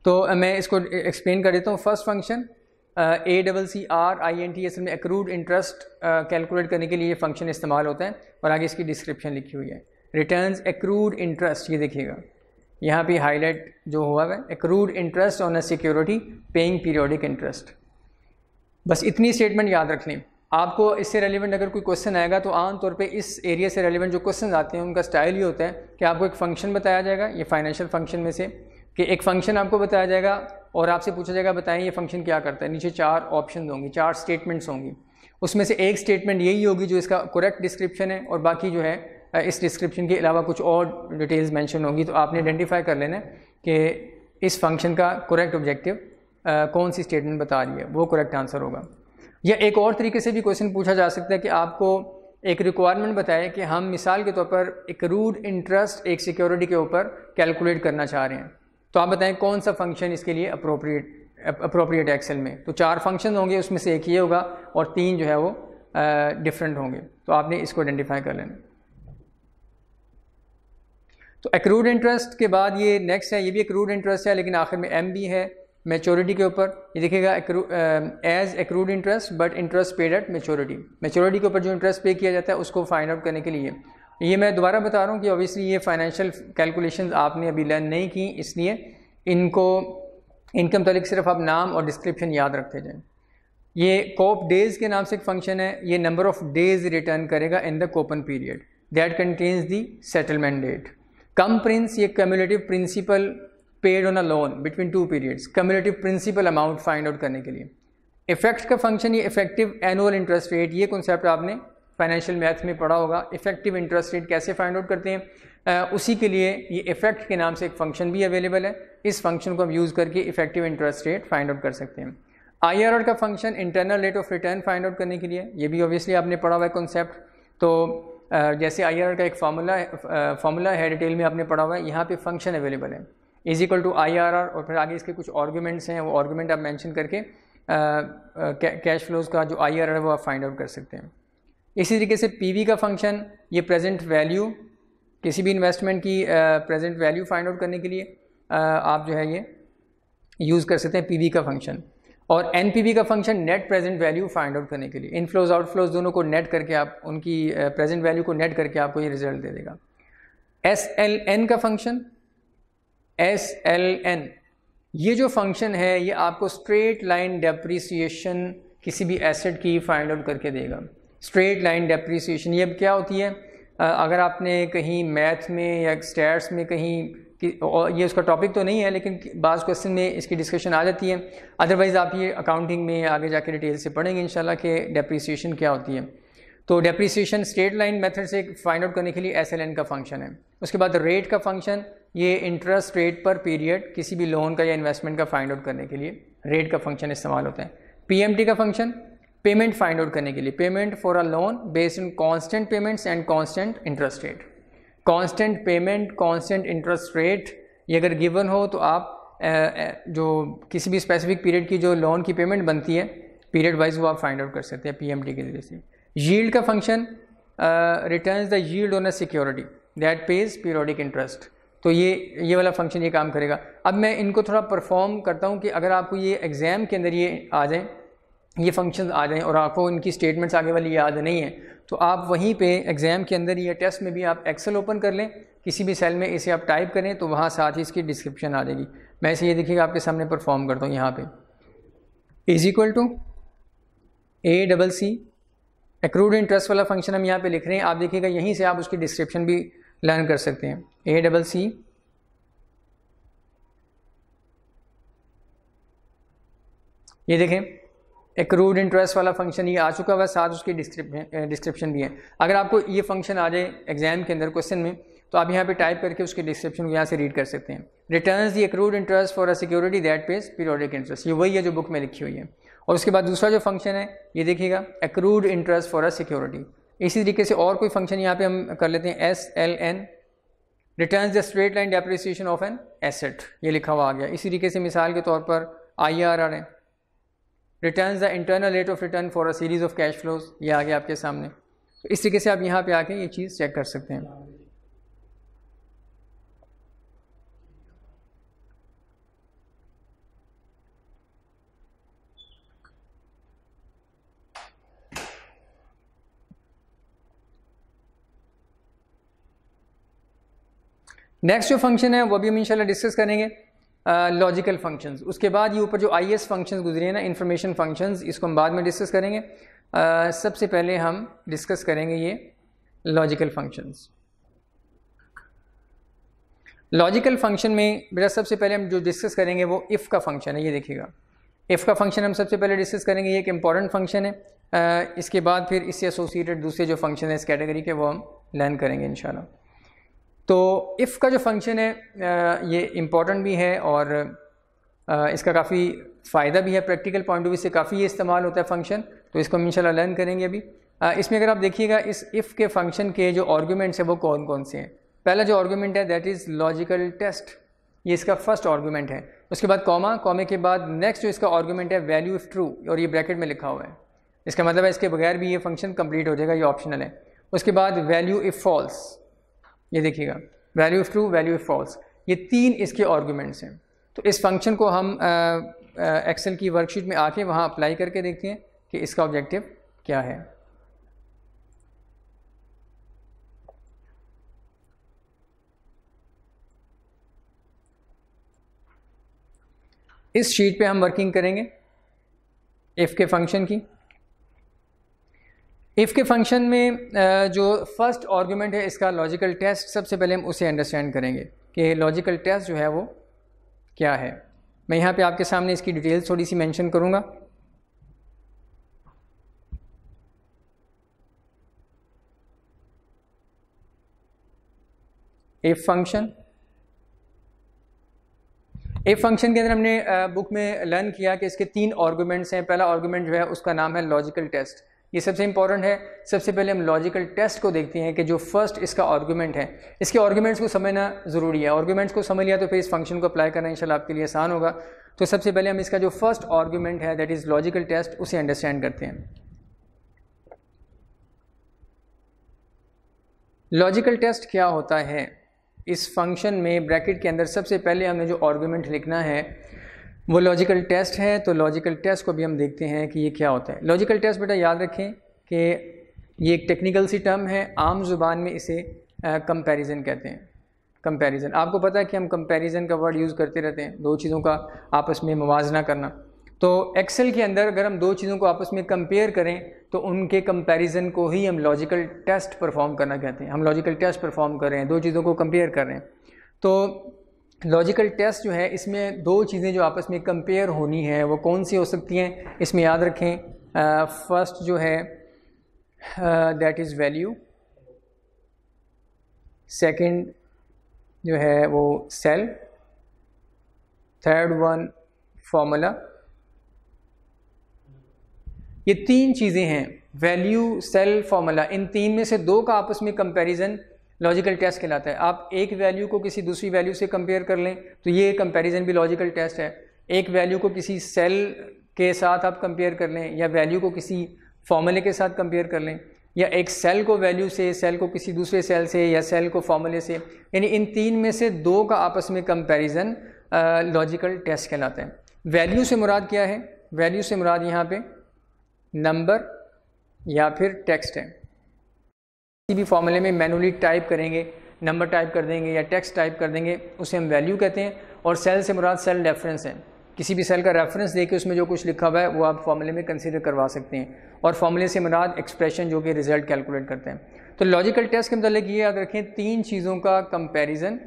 तो मैं इसको एक्सप्लेन कर देता हूँ first function A double C R I N T S में एकूड इंटरेस्ट कैलकुलेट करने के लिए ये फंक्शन इस्तेमाल होता है और आगे इसकी डिस्क्रिप्शन लिखी हुई है रिटर्न एक्रूड इंटरेस्ट ये देखिएगा यहाँ पे हाईलाइट जो हुआ है accrued interest on a security paying periodic interest बस इतनी स्टेटमेंट याद रख लें आपको इससे रेलिवेंट अगर कोई क्वेश्चन आएगा तो आमतौर पे इस एरिया से रेलिवेंट जो क्वेश्चन आते हैं उनका स्टाइल ये होता है कि आपको एक फंक्शन बताया जाएगा ये फाइनेंशियल फंक्शन में से कि एक फंक्शन आपको बताया जाएगा और आपसे पूछा जाएगा बताएं ये फंक्शन क्या करता है नीचे चार ऑप्शन होंगी चार स्टेटमेंट्स होंगी उसमें से एक स्टेटमेंट यही होगी जो इसका करेक्ट डिस्क्रिप्शन है और बाकी जो है इस डिस्क्रिप्शन के अलावा कुछ और डिटेल्स मैंशन होंगी तो आपने आइडेंटिफाई कर लेना कि इस फंक्शन का करेक्ट ऑब्जेक्टिव कौन सी स्टेटमेंट बता रही है वो करेक्ट आंसर होगा या एक और तरीके से भी क्वेश्चन पूछा जा सकता है कि आपको एक रिक्वायरमेंट बताए कि हम मिसाल के तौर पर एक रूड इंटरेस्ट एक सिक्योरिटी के ऊपर कैलकुलेट करना चाह रहे हैं तो आप बताएं कौन सा फंक्शन इसके लिए अप्रोप्रिएट अप्रोप्रिएट एक्सेल में तो चार फंक्शन होंगे उसमें से एक ही होगा और तीन जो है वो डिफरेंट होंगे तो आपने इसको आइडेंटिफाई कर लेना तो एक्रूड इंटरेस्ट के बाद ये नेक्स्ट है ये भी एक्रूड इंटरेस्ट है लेकिन आखिर में एम भी है मेचोरिटी के ऊपर ये देखिएगा as accrued interest but interest paid at maturity maturity के ऊपर जो इंटरेस्ट पे किया जाता है उसको फाइंड आउट करने के लिए ये मैं दोबारा बता रहा हूँ कि ऑब्वियसली ये फाइनेंशियल कैलकुलेशंस आपने अभी लर्न नहीं की इसलिए इनको इनकम तलिक सिर्फ आप नाम और डिस्क्रिप्शन याद रखते जाएँ ये कोप डेज़ के नाम से एक फंक्शन है ये नंबर ऑफ डेज़ रिटर्न करेगा in the coupon period that contains the settlement date cum princ ये cumulative principal paid on a loan between two periods cumulative principal amount find out करने के लिए इफेक्ट का function ये effective annual interest rate ये concept आपने financial maths में पढ़ा होगा इफेक्टिव इंटरेस्ट रेट कैसे फाइंड आउट करते हैं उसी के लिए ये इफेक्ट के नाम से एक फंक्शन भी अवेलेबल है इस फंक्शन को हम यूज़ करके effective interest rate find out कर सकते हैं आई का function internal rate of return find out करने के लिए ये भी ऑब्वियसली आपने पढ़ा हुआ है कॉन्सेप्ट तो जैसे आई का एक फार्मूला फार्मूला है डिटेल में आपने पढ़ा हुआ है यहाँ पे फंक्शन अवेलेबल है इज इक्वल टू आई और फिर आगे इसके कुछ आर्ग्यूमेंट्स हैं वो आर्ग्यूमेंट आप मैंशन करके कैश फ्लोज का जो आई आर है वो आप फाइंड आउट कर सकते हैं इसी तरीके से पीवी का फंक्शन ये प्रेजेंट वैल्यू किसी भी इन्वेस्टमेंट की प्रेजेंट वैल्यू फाइंड आउट करने के लिए uh, आप जो है ये यूज़ कर सकते हैं पीवी का फंक्शन और एन का function net present value find out करने के लिए इनफ्लोज आउटफ्लोज दोनों को नेट करके आप उनकी प्रेजेंट वैल्यू को नेट करके आपको ये रिजल्ट दे देगा एस एल एन का फंक्शन एस एल एन ये जो फंक्शन है ये आपको स्ट्रेट लाइन डेप्रिसिएशन किसी भी एसेट की फाइंड आउट करके देगा स्ट्रेट लाइन डेप्रीसीशन ये अब क्या होती है अगर आपने कहीं मैथ में या स्टैट्स में कहीं कि ये उसका टॉपिक तो नहीं है लेकिन बाज़ क्वेश्चन में इसकी डिस्कशन आ जाती है अदरवाइज़ आप ये अकाउंटिंग में आगे जाके डिटेल से पढ़ेंगे इंशाल्लाह कि डेप्रीसीशन क्या होती है तो डेप्रीसीशन स्ट्रेट लाइन मेथड से फाइंड आउट करने के लिए एस का फंक्शन है उसके बाद रेट का फंक्शन ये इंटरेस्ट रेट पर पीरियड किसी भी लोन का या इन्वेस्टमेंट का फाइंड आउट करने के लिए रेट का फंक्शन इस्तेमाल होता है पी का फंक्शन पेमेंट फाइंड आउट करने के लिए payment for a loan based in constant payments and constant interest rate constant payment constant interest rate ये अगर गिवन हो तो आप जो किसी भी स्पेसिफिक पीरियड की जो लोन की पेमेंट बनती है पीरियड वाइज वो आप फाइंड आउट कर सकते हैं पी के जरिए से यील्ड का function return the yield on a security that pays periodic interest तो ये ये वाला फंक्शन ये काम करेगा अब मैं इनको थोड़ा परफॉर्म करता हूँ कि अगर आपको ये एग्ज़ाम के अंदर ये आ जाए ये फंक्शन आ जाएँ और आपको इनकी स्टेटमेंट्स आगे वाली याद नहीं है तो आप वहीं पे एग्ज़ाम के अंदर या टेस्ट में भी आप एक्सेल ओपन कर लें किसी भी सेल में इसे आप टाइप करें तो वहाँ साथ ही इसकी डिस्क्रिप्शन आ जाएगी मैं इसे ये देखिएगा आपके सामने परफॉर्म करता हूँ यहाँ पर is equal to A double C accrued interest वाला फंक्शन हम यहाँ पर लिख रहे हैं आप देखिएगा यहीं से आप उसकी डिस्क्रिप्शन भी लर्न कर सकते हैं ए डबल सी ये देखें एक्रूड इंटरेस्ट वाला फंक्शन ये आ चुका हुआ है साथ उसकी डिस्क्रिप्शन भी है अगर आपको ये फंक्शन आ जाए एग्जाम के अंदर क्वेश्चन में तो आप यहाँ पे टाइप करके उसके डिस्क्रिप्शन को यहाँ से रीड कर सकते हैं return the accrued interest for a security that pays periodic interest ये वही है जो बुक में लिखी हुई है और उसके बाद दूसरा जो फंक्शन है ये देखिएगा accrued interest for a security इसी तरीके से और कोई फंक्शन यहाँ पे हम कर लेते हैं S L N return the straight line depreciation of an asset ये लिखा हुआ आ गया इसी तरीके से मिसाल के तौर पर आई आर आर है return the internal rate of return for a series of cash flows ये आ गया आपके सामने तो इस तरीके से आप यहाँ पे आके ये चीज़ चेक कर सकते हैं नेक्स्ट जो फंक्शन है वो भी हम इंशाल्लाह डिस्कस करेंगे लॉजिकल फंक्शंस उसके बाद ये ऊपर जो आई एस फंक्शन गुजरे हैं ना इन्फॉर्मेशन फंक्शंस इसको हम बाद में डिस्कस करेंगे uh, सबसे पहले हम डिस्कस करेंगे ये लॉजिकल फंक्शंस लॉजिकल फंक्शन में बेटा सबसे पहले हम जो डिस्कस करेंगे वो इफ़ का फंक्शन है ये देखिएगा इफ़ का फंक्शन हम सबसे पहले डिस्कस करेंगे ये एक इंपॉर्टेंट फंक्शन है आ, इसके बाद फिर इससे एसोसिएटेड दूसरे जो फंक्शन है इस कैटेगरी के वो हम लर्न करेंगे इंशाल्लाह तो इफ़ का जो फंक्शन है ये इम्पॉर्टेंट भी है और इसका काफ़ी फ़ायदा भी है प्रैक्टिकल पॉइंट ऑफ व्यू से काफ़ी इस्तेमाल होता है फंक्शन तो इसको हम इंशाल्लाह लर्न करेंगे अभी इसमें अगर आप देखिएगा इस इफ़ के फंक्शन के जो आर्ग्यूमेंट्स हैं वो कौन कौन से हैं पहला जो आर्गूमेंट है दैट इज़ लॉजिकल टेस्ट ये इसका फर्स्ट आर्गूमेंट है उसके बाद कॉमा कॉमे के बाद नेक्स्ट जो इसका आर्गूमेंट है वैल्यू इफ़ ट्रू और ये ब्रैकेट में लिखा हुआ है इसका मतलब है इसके बगैर भी ये फंक्शन कंप्लीट हो जाएगा ये ऑप्शनल है उसके बाद वैल्यू इफ़ फॉल्स ये देखिएगा value if true value if false ये तीन इसके आर्ग्यूमेंट्स हैं तो इस फंक्शन को हम एक्सेल की वर्कशीट में आके वहाँ अप्लाई करके देखते हैं कि इसका ऑब्जेक्टिव क्या है इस शीट पे हम वर्किंग करेंगे इफ़ के फंक्शन की इफ़ के फंक्शन में जो फर्स्ट आर्ग्यूमेंट है इसका लॉजिकल टेस्ट सबसे पहले हम उसे अंडरस्टैंड करेंगे कि लॉजिकल टेस्ट जो है वो क्या है मैं यहाँ पे आपके सामने इसकी डिटेल्स थोड़ी सी मेंशन करूँगा एफ फंक्शन एफ फंक्शन के अंदर हमने बुक में लर्न किया कि इसके तीन आर्गूमेंट्स हैं पहला आर्गूमेंट जो है उसका नाम है लॉजिकल टेस्ट ये सबसे इंपॉर्टेंट है सबसे पहले हम लॉजिकल टेस्ट को देखते हैं कि जो फर्स्ट इसका आर्गुमेंट है इसके आर्गुमेंट्स को समझना ज़रूरी है आर्गुमेंट्स को समझ लिया तो फिर इस फंक्शन को अप्लाई करना इंशाल्लाह आपके लिए आसान होगा तो सबसे पहले हम इसका जो फर्स्ट आर्गुमेंट है दैट इज़ लॉजिकल टेस्ट उसे अंडरस्टैंड करते हैं लॉजिकल टेस्ट क्या होता है इस फंक्शन में ब्रैकेट के अंदर सबसे पहले हमने जो आर्गूमेंट लिखना है वो लॉजिकल टेस्ट है तो लॉजिकल टेस्ट को भी हम देखते हैं कि ये क्या होता है लॉजिकल टेस्ट बेटा याद रखें कि ये एक टेक्निकल सी टर्म है आम जुबान में इसे कंपैरिजन कहते हैं कंपैरिजन आपको पता है कि हम कंपैरिजन का वर्ड यूज़ करते रहते हैं दो चीज़ों का आपस में मुवजना करना तो एक्सेल के अंदर अगर हम दो चीज़ों को आपस में कंपेयर करें तो उनके कंपैरिजन को ही हम लॉजिकल टेस्ट परफॉर्म करना कहते हैं हम लॉजिकल टेस्ट परफॉर्म कर रहे हैं दो चीज़ों को कंपेयर कर रहे हैं तो लॉजिकल टेस्ट जो है इसमें दो चीज़ें जो आपस में कंपेयर होनी है वो कौन सी हो सकती हैं इसमें याद रखें फर्स्ट जो है दैट इज़ वैल्यू सेकंड जो है वो सेल थर्ड वन फॉर्मूला ये तीन चीज़ें हैं वैल्यू सेल फार्मूला इन तीन में से दो का आपस में कंपैरिजन लॉजिकल टेस्ट कहलाता है आप एक वैल्यू को किसी दूसरी वैल्यू से कंपेयर कर लें तो ये कंपैरिजन भी लॉजिकल टेस्ट है एक वैल्यू को किसी सेल के साथ आप कंपेयर कर लें या वैल्यू को किसी फॉर्मूले के साथ कंपेयर कर लें या एक सेल को वैल्यू से सेल को किसी दूसरे सेल से या सेल को फॉर्मूले से यानी इन तीन में से दो का आपस में कंपेरिजन लॉजिकल टेस्ट कहलाते हैं वैल्यू से मुराद क्या है वैल्यू से मुराद यहाँ पे नंबर या फिर टेक्स्ट है किसी भी फॉर्मूले में मैनुअली टाइप करेंगे नंबर टाइप कर देंगे या टेक्स्ट टाइप कर देंगे उसे हम वैल्यू कहते हैं और सेल से मुराद सेल रेफरेंस है किसी भी सेल का रेफरेंस देके उसमें जो कुछ लिखा हुआ है वो आप फॉर्मूले में कंसिडर करवा सकते हैं और फॉर्मूले से मुराद एक्सप्रेशन जो कि रिजल्ट कैलकुलेट करते हैं तो लॉजिकल टेस्ट के मतलब ये याद रखें तीन चीज़ों का कंपेरिजन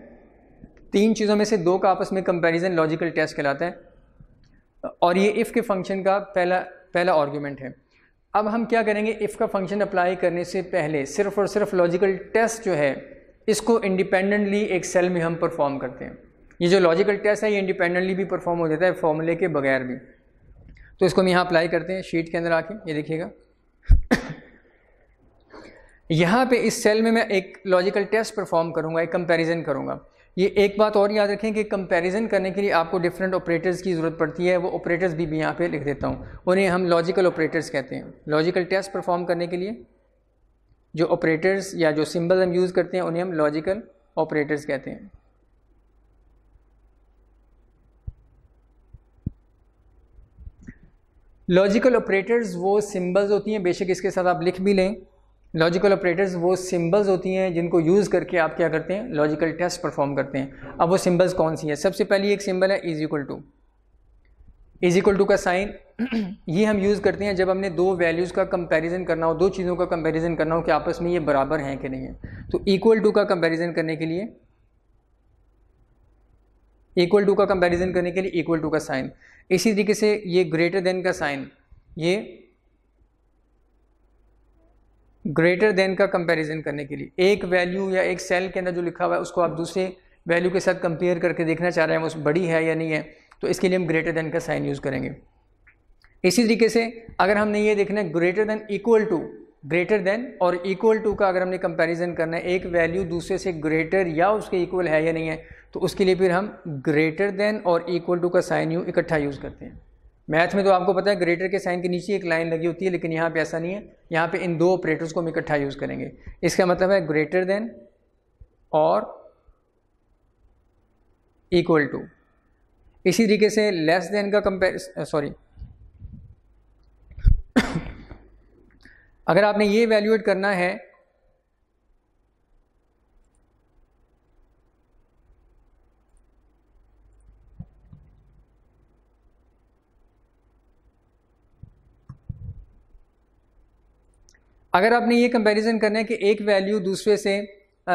तीन चीज़ों में से दो का आपस में कंपेरिजन लॉजिकल टेस्ट कहलाता है और ये इफ़ के फंक्शन का पहला पहला आर्ग्यूमेंट है अब हम क्या करेंगे इफ़ का फंक्शन अप्लाई करने से पहले सिर्फ और सिर्फ लॉजिकल टेस्ट जो है इसको इंडिपेंडेंटली एक सेल में हम परफॉर्म करते हैं ये जो लॉजिकल टेस्ट है ये इंडिपेंडेंटली भी परफॉर्म हो जाता है फॉर्मूले के बगैर भी तो इसको हम यहाँ अप्लाई करते हैं शीट के अंदर आके ये देखिएगा [COUGHS] यहाँ पे इस सेल में मैं एक लॉजिकल टेस्ट परफॉर्म करूँगा एक कंपैरिजन करूँगा ये एक बात और याद रखें कि कंपैरिजन करने के लिए आपको डिफरेंट ऑपरेटर्स की ज़रूरत पड़ती है वो ऑपरेटर्स भी, भी यहाँ पे लिख देता हूँ उन्हें हम लॉजिकल ऑपरेटर्स कहते हैं लॉजिकल टेस्ट परफॉर्म करने के लिए जो ऑपरेटर्स या जो सिंबल हम यूज़ करते हैं उन्हें हम लॉजिकल ऑपरेटर्स कहते हैं लॉजिकल ऑपरेटर्स वो सिंबल्स होती हैं बेशक इसके साथ आप लिख भी लें लॉजिकल ऑपरेटर्स वो सिंबल्स होती हैं जिनको यूज़ करके आप क्या करते हैं लॉजिकल टेस्ट परफॉर्म करते हैं अब वो सिंबल्स कौन सी हैं सबसे पहली एक सिंबल है is equal to is equal to का साइन [CLEARS THROAT] ये हम यूज़ करते हैं जब हमने दो वैल्यूज़ का कंपैरिजन करना हो दो चीज़ों का कंपैरिजन करना हो कि आपस में ये बराबर हैं कि नहीं है तो इक्वल टू का कंपैरिजन करने के लिए इक्वल टू का कंपैरिजन करने के लिए इक्वल टू का साइन इसी तरीके से ये ग्रेटर देन का साइन ये ग्रेटर देन का कंपैरिजन करने के लिए एक वैल्यू या एक सेल के अंदर जो लिखा हुआ है उसको आप दूसरे वैल्यू के साथ कंपेयर करके देखना चाह रहे हैं वो बड़ी है या नहीं है तो इसके लिए हम ग्रेटर देन का साइन यूज़ करेंगे इसी तरीके से अगर हमने ये देखना है greater than equal to greater than और इक्वल टू का अगर हमने कंपैरिजन करना है एक वैल्यू दूसरे से ग्रेटर या उसके इक्वल है या नहीं है तो उसके लिए फिर हम ग्रेटर देन और इक्वल टू का साइन यू इकट्ठा यूज़ करते हैं मैथ में तो आपको पता है ग्रेटर के साइन के नीचे एक लाइन लगी होती है लेकिन यहाँ पे ऐसा नहीं है यहाँ पे इन दो ऑपरेटर्स को हम इकट्ठा यूज़ करेंगे इसका मतलब है ग्रेटर देन और इक्वल टू इसी तरीके से लेस देन का कंपेयर सॉरी अगर आपने ये वैल्यूएट करना है अगर आपने ये कंपैरिजन करना है कि एक वैल्यू दूसरे से आ,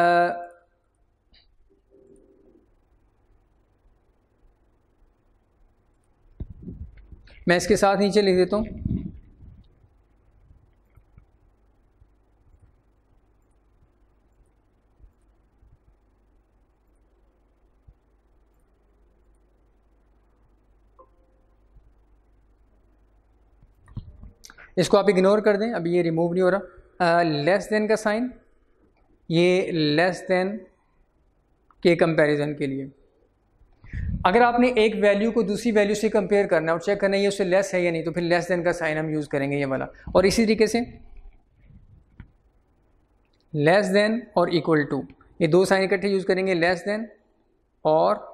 मैं इसके साथ नीचे लिख देता हूँ इसको आप इग्नोर कर दें अभी ये रिमूव नहीं हो रहा लेस देन का साइन ये लेस देन के कंपैरिजन के लिए अगर आपने एक वैल्यू को दूसरी वैल्यू से कंपेयर करना और चेक करना ये उससे लेस है या नहीं तो फिर लेस देन का साइन हम यूज़ करेंगे ये वाला और इसी तरीके से लेस देन और इक्वल टू ये दो साइन इकट्ठे यूज़ करेंगे लेस देन और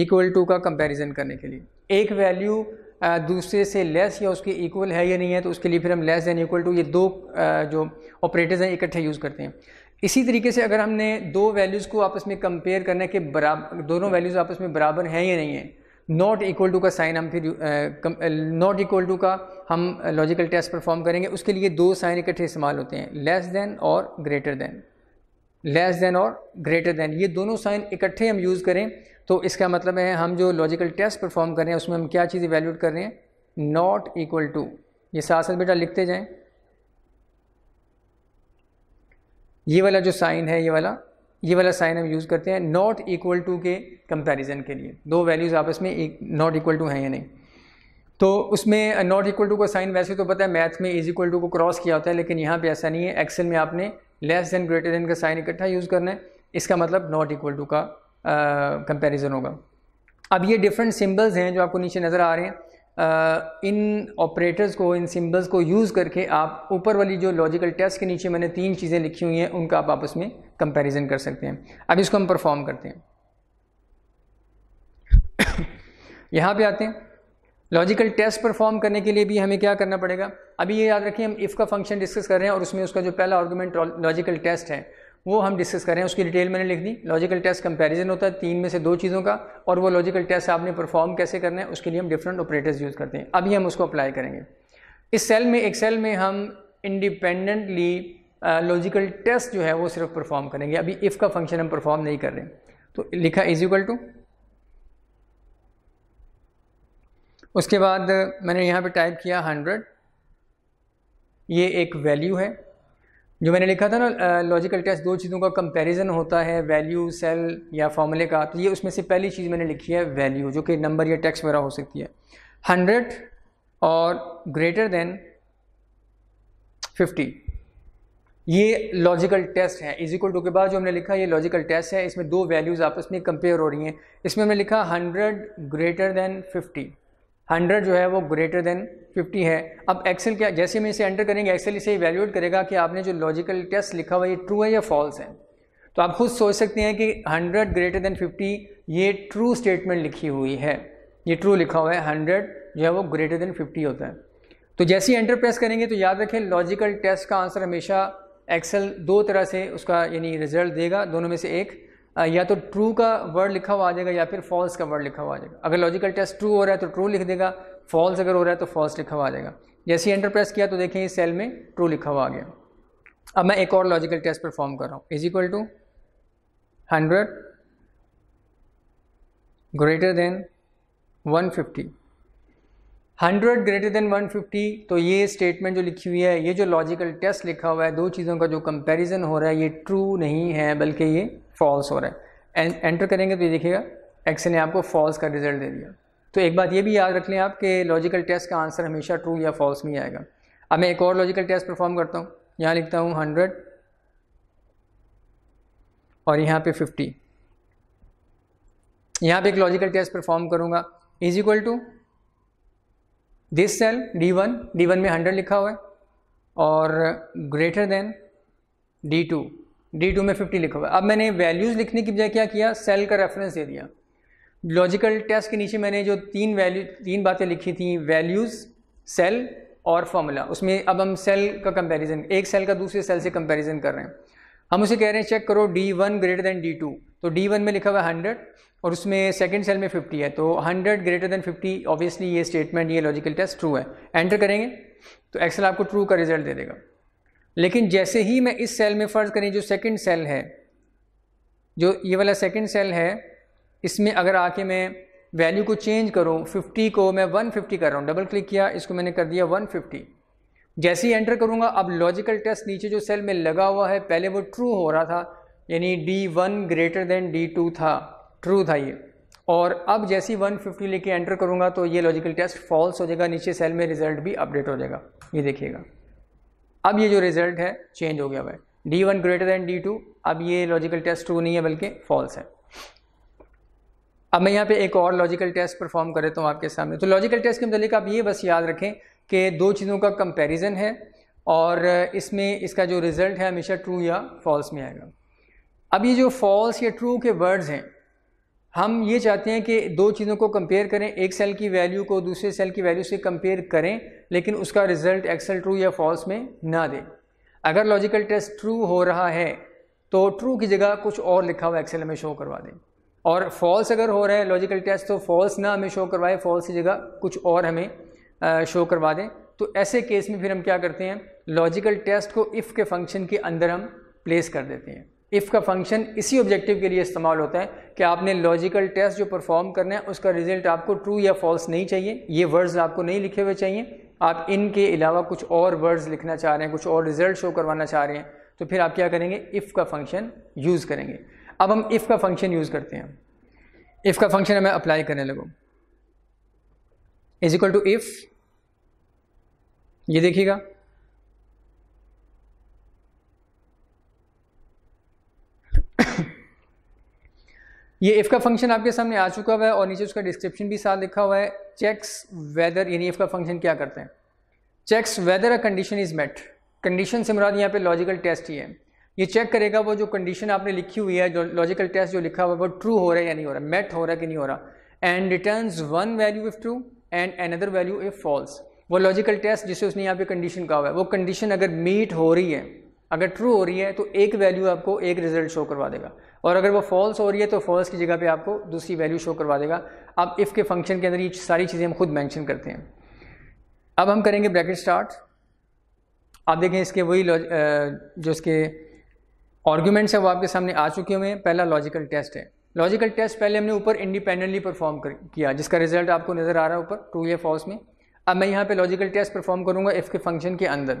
इक्वल टू का कंपैरिजन करने के लिए एक वैल्यू दूसरे से लेस या उसके इक्वल है या नहीं है तो उसके लिए फिर हम लेस दैन इक्वल टू ये दो जो ऑपरेटर्स हैं इकट्ठे यूज़ करते हैं इसी तरीके से अगर हमने दो वैल्यूज़ को आपस में कंपेयर करना है कि बराबर दोनों वैल्यूज़ आपस में बराबर हैं या नहीं है नॉट इक्वल टू का साइन हम फिर नॉट इक्वल टू का हम लॉजिकल टेस्ट परफॉर्म करेंगे उसके लिए दो साइन इकट्ठे इस्तेमाल होते हैं लेस दैन और ग्रेटर दैन लेस दैन और ग्रेटर दैन ये दोनों साइन इकट्ठे हम यूज़ करें तो इसका मतलब है हम जो लॉजिकल टेस्ट परफॉर्म कर रहे हैं उसमें हम क्या चीज़ इवेल्यूट कर रहे हैं नॉट इक्वल टू ये साथ साथ बेटा लिखते जाएं ये वाला जो साइन है ये वाला ये वाला साइन हम यूज़ करते हैं नॉट इक्वल टू के कंपैरिजन के लिए दो वैल्यूज़ आपस में नॉट इक्वल टू हैं या नहीं तो उसमें नॉट इक्वल टू का साइन वैसे तो पता है मैथ में इज इक्वल टू को क्रॉस किया होता है लेकिन यहाँ पे ऐसा नहीं है एक्सेल में आपने लेस देन ग्रेटर देन का साइन इकट्ठा यूज़ करना है इसका मतलब नॉट इक्वल टू का कंपैरिजन होगा अब ये डिफरेंट सिम्बल्स हैं जो आपको नीचे नज़र आ रहे हैं Uh, इन ऑपरेटर्स को इन सिंबल्स को यूज़ करके आप ऊपर वाली जो लॉजिकल टेस्ट के नीचे मैंने तीन चीज़ें लिखी हुई हैं उनका आप आपस में कंपैरिजन कर सकते हैं अब इसको हम परफॉर्म करते हैं [COUGHS] यहाँ पे आते हैं लॉजिकल टेस्ट परफॉर्म करने के लिए भी हमें क्या करना पड़ेगा अभी ये याद रखिए हम इफ़ का फंक्शन डिस्कस कर रहे हैं और उसमें उसका जो पहला आर्गूमेंट लॉजिकल टेस्ट है वो हम डिस्कस कर रहे हैं उसकी डिटेल मैंने लिख दी लॉजिकल टेस्ट कंपैरिजन होता है तीन में से दो चीज़ों का और वो लॉजिकल टेस्ट आपने परफॉर्म कैसे करना है उसके लिए हम डिफरेंट ऑपरेटर्स यूज़ करते हैं अभी हम उसको अप्लाई करेंगे इस सेल में एक सेल में हम इंडिपेंडेंटली लॉजिकल टेस्ट जो है वो सिर्फ परफॉर्म करेंगे अभी इफ़ का फंक्शन हम परफॉर्म नहीं कर रहे तो लिखा इज इक्वल टू उसके बाद मैंने यहाँ पर टाइप किया हंड्रेड ये एक वैल्यू है जो मैंने लिखा था ना लॉजिकल टेस्ट दो चीज़ों का कंपैरिजन होता है वैल्यू सेल या फॉर्मूले का तो ये उसमें से पहली चीज़ मैंने लिखी है वैल्यू जो कि नंबर या टेक्स्ट वगैरह हो सकती है हंड्रेड और ग्रेटर देन फिफ्टी ये लॉजिकल टेस्ट है इज इक्वल टू के बाद जो हमने लिखा ये लॉजिकल टेस्ट है इसमें दो वैल्यूज़ आपस में कंपेयर हो रही हैं इसमें हमने लिखा hundred greater than fifty hundred जो है वो ग्रेटर देन फिफ्टी है अब एक्सेल क्या जैसे मैं इसे एंटर करेंगे एक्सेल इसे इवेल्यूएट करेगा कि आपने जो लॉजिकल टेस्ट लिखा हुआ ये ट्रू है या फॉल्स है तो आप खुद सोच सकते हैं कि हंड्रेड ग्रेटर देन फिफ्टी ये ट्रू स्टेटमेंट लिखी हुई है ये ट्रू लिखा हुआ है हंड्रेड जो है वो ग्रेटर देन फिफ्टी होता है तो जैसे ही एंटर प्रेस करेंगे तो याद रखें लॉजिकल टेस्ट का आंसर हमेशा एक्सेल दो तरह से उसका यानी रिजल्ट देगा दोनों में से एक या तो ट्रू का वर्ड लिखा हुआ आ जाएगा या फिर फॉल्स का वर्ड लिखा हुआ आ जाएगा अगर लॉजिकल टेस्ट ट्रू हो रहा है तो ट्रू लिख देगा फॉल्स अगर हो रहा है तो फॉल्स लिखा हुआ आ जाएगा जैसे एंटर प्रेस किया तो देखें इस सेल में ट्रू लिखा हुआ आ गया अब मैं एक और लॉजिकल टेस्ट परफॉर्म कर रहा हूँ is equal to hundred greater than fifty hundred greater than one fifty तो ये स्टेटमेंट जो लिखी हुई है ये जो लॉजिकल टेस्ट लिखा हुआ है दो चीज़ों का जो कंपैरिजन हो रहा है ये ट्रू नहीं है बल्कि ये फॉल्स हो रहा है एंड एंटर करेंगे तो ये देखिएगा एक्स ने आपको फॉल्स का रिजल्ट दे दिया तो एक बात ये भी याद रख लें आप कि लॉजिकल टेस्ट का आंसर हमेशा ट्रू या फॉल्स में ही आएगा अब मैं एक और लॉजिकल टेस्ट परफॉर्म करता हूँ यहाँ लिखता हूँ हंड्रेड और यहाँ पे फिफ्टी यहाँ पे एक लॉजिकल टेस्ट परफॉर्म करूँगा is equal to this cell D one D one में हंड्रेड लिखा हुआ है और greater than D two D two में फिफ्टी लिखा हुआ अब मैंने वैल्यूज़ लिखने की बजाय क्या किया सेल का रेफरेंस दे दिया लॉजिकल टेस्ट के नीचे मैंने जो तीन वैल्यू तीन बातें लिखी थी वैल्यूज़ सेल और फॉर्मूला उसमें अब हम सेल का कंपैरिजन एक सेल का दूसरे सेल से कंपैरिजन कर रहे हैं हम उसे कह रहे हैं चेक करो D one greater than D two तो डी वन में लिखा हुआ है हंड्रेड और उसमें सेकेंड सेल में फिफ्टी है तो hundred greater than fifty obviously ये स्टेटमेंट ये लॉजिकल टेस्ट ट्रू है एंटर करेंगे तो एक्सेल आपको ट्रू का रिजल्ट दे देगा लेकिन जैसे ही मैं इस सेल में फ़र्ज़ करें जो सेकंड सेल है जो ये वाला सेकंड सेल है इसमें अगर आके मैं वैल्यू को चेंज करूँ 50 को मैं 150 कर रहा हूँ डबल क्लिक किया इसको मैंने कर दिया 150 जैसे ही एंटर करूँगा अब लॉजिकल टेस्ट नीचे जो सेल में लगा हुआ है पहले वो ट्रू हो रहा था यानी D one greater than D two था ट्रू था ये और अब जैसे ही 150 लेके एंटर करूँगा तो ये लॉजिकल टेस्ट फॉल्स हो जाएगा नीचे सेल में रिजल्ट भी अपडेट हो जाएगा ये देखिएगा अब ये जो रिजल्ट है चेंज हो गया हुआ है D one greater than D two अब ये लॉजिकल टेस्ट ट्रू नहीं है बल्कि फॉल्स है अब मैं यहाँ पे एक और लॉजिकल टेस्ट परफॉर्म कर देता हूँ आपके सामने तो लॉजिकल टेस्ट के मतलब आप ये बस याद रखें कि दो चीज़ों का कंपेरिजन है और इसमें इसका जो रिज़ल्ट है हमेशा ट्रू या फॉल्स में आएगा अब ये जो फॉल्स या ट्रू के वर्ड्स हैं हम ये चाहते हैं कि दो चीज़ों को कंपेयर करें एक सेल की वैल्यू को दूसरे सेल की वैल्यू से कंपेयर करें लेकिन उसका रिजल्ट एक्सेल ट्रू या फॉल्स में ना दें अगर लॉजिकल टेस्ट ट्रू हो रहा है तो ट्रू की जगह कुछ और लिखा हुआ एक्सेल में शो करवा दें और फॉल्स अगर हो रहा है लॉजिकल टेस्ट तो फॉल्स ना हमें शो करवाए फॉल्स की जगह कुछ और हमें शो करवा दें तो ऐसे केस में फिर हम क्या करते हैं लॉजिकल टेस्ट को इफ़ के फंक्शन के अंदर हम प्लेस कर देते हैं इफ़ का फंक्शन इसी ऑब्जेक्टिव के लिए इस्तेमाल होता है कि आपने लॉजिकल टेस्ट जो परफॉर्म करना है उसका रिजल्ट आपको ट्रू या फॉल्स नहीं चाहिए ये वर्ड्स आपको नहीं लिखे हुए चाहिए आप इनके अलावा कुछ और वर्ड्स लिखना चाह रहे हैं कुछ और रिजल्ट शो करवाना चाह रहे हैं तो फिर आप क्या करेंगे इफ़ का फंक्शन यूज़ करेंगे अब हम इफ़ का फंक्शन यूज़ करते हैं इफ़ का फंक्शन हमें अप्लाई करने लगो इज इक्वल टू इफ़ ये देखिएगा ये इफ़ का फंक्शन आपके सामने आ चुका हुआ है और नीचे उसका डिस्क्रिप्शन भी साथ लिखा हुआ है चेक्स वेदर यानी इफ़ का फंक्शन क्या करते हैं checks whether a condition is met condition से मुराद यहाँ पे लॉजिकल टेस्ट ही है ये चेक करेगा वो जो कंडीशन आपने लिखी हुई है जो लॉजिकल टेस्ट जो लिखा हुआ है वो ट्रू हो रहा है या नहीं हो रहा है मेट हो रहा है कि नहीं हो रहा and return one value if true and another value if false वो लॉजिकल टेस्ट जिसे उसने यहाँ पे कंडीशन कहा हुआ है वो कंडीशन अगर मीट हो रही है अगर ट्रू हो रही है तो एक वैल्यू आपको एक रिजल्ट शो करवा देगा और अगर वो फॉल्स हो रही है तो फॉल्स की जगह पे आपको दूसरी वैल्यू शो करवा देगा अब इफ़ के फंक्शन के अंदर ये सारी चीज़ें हम खुद मेंशन करते हैं अब हम करेंगे ब्रैकेट स्टार्ट आप देखें इसके वही जो इसके आर्ग्यूमेंट्स हैं वो आपके सामने आ चुके हुए हैं पहला लॉजिकल टेस्ट है लॉजिकल टेस्ट पहले हमने ऊपर इंडिपेंडेंटली परफॉर्म किया जिसका रिजल्ट आपको नज़र आ रहा है ऊपर ट्रू या फॉल्स में अब मैं यहाँ पर लॉजिकल टेस्ट परफॉर्म करूँगा इफ़ के फंक्शन के अंदर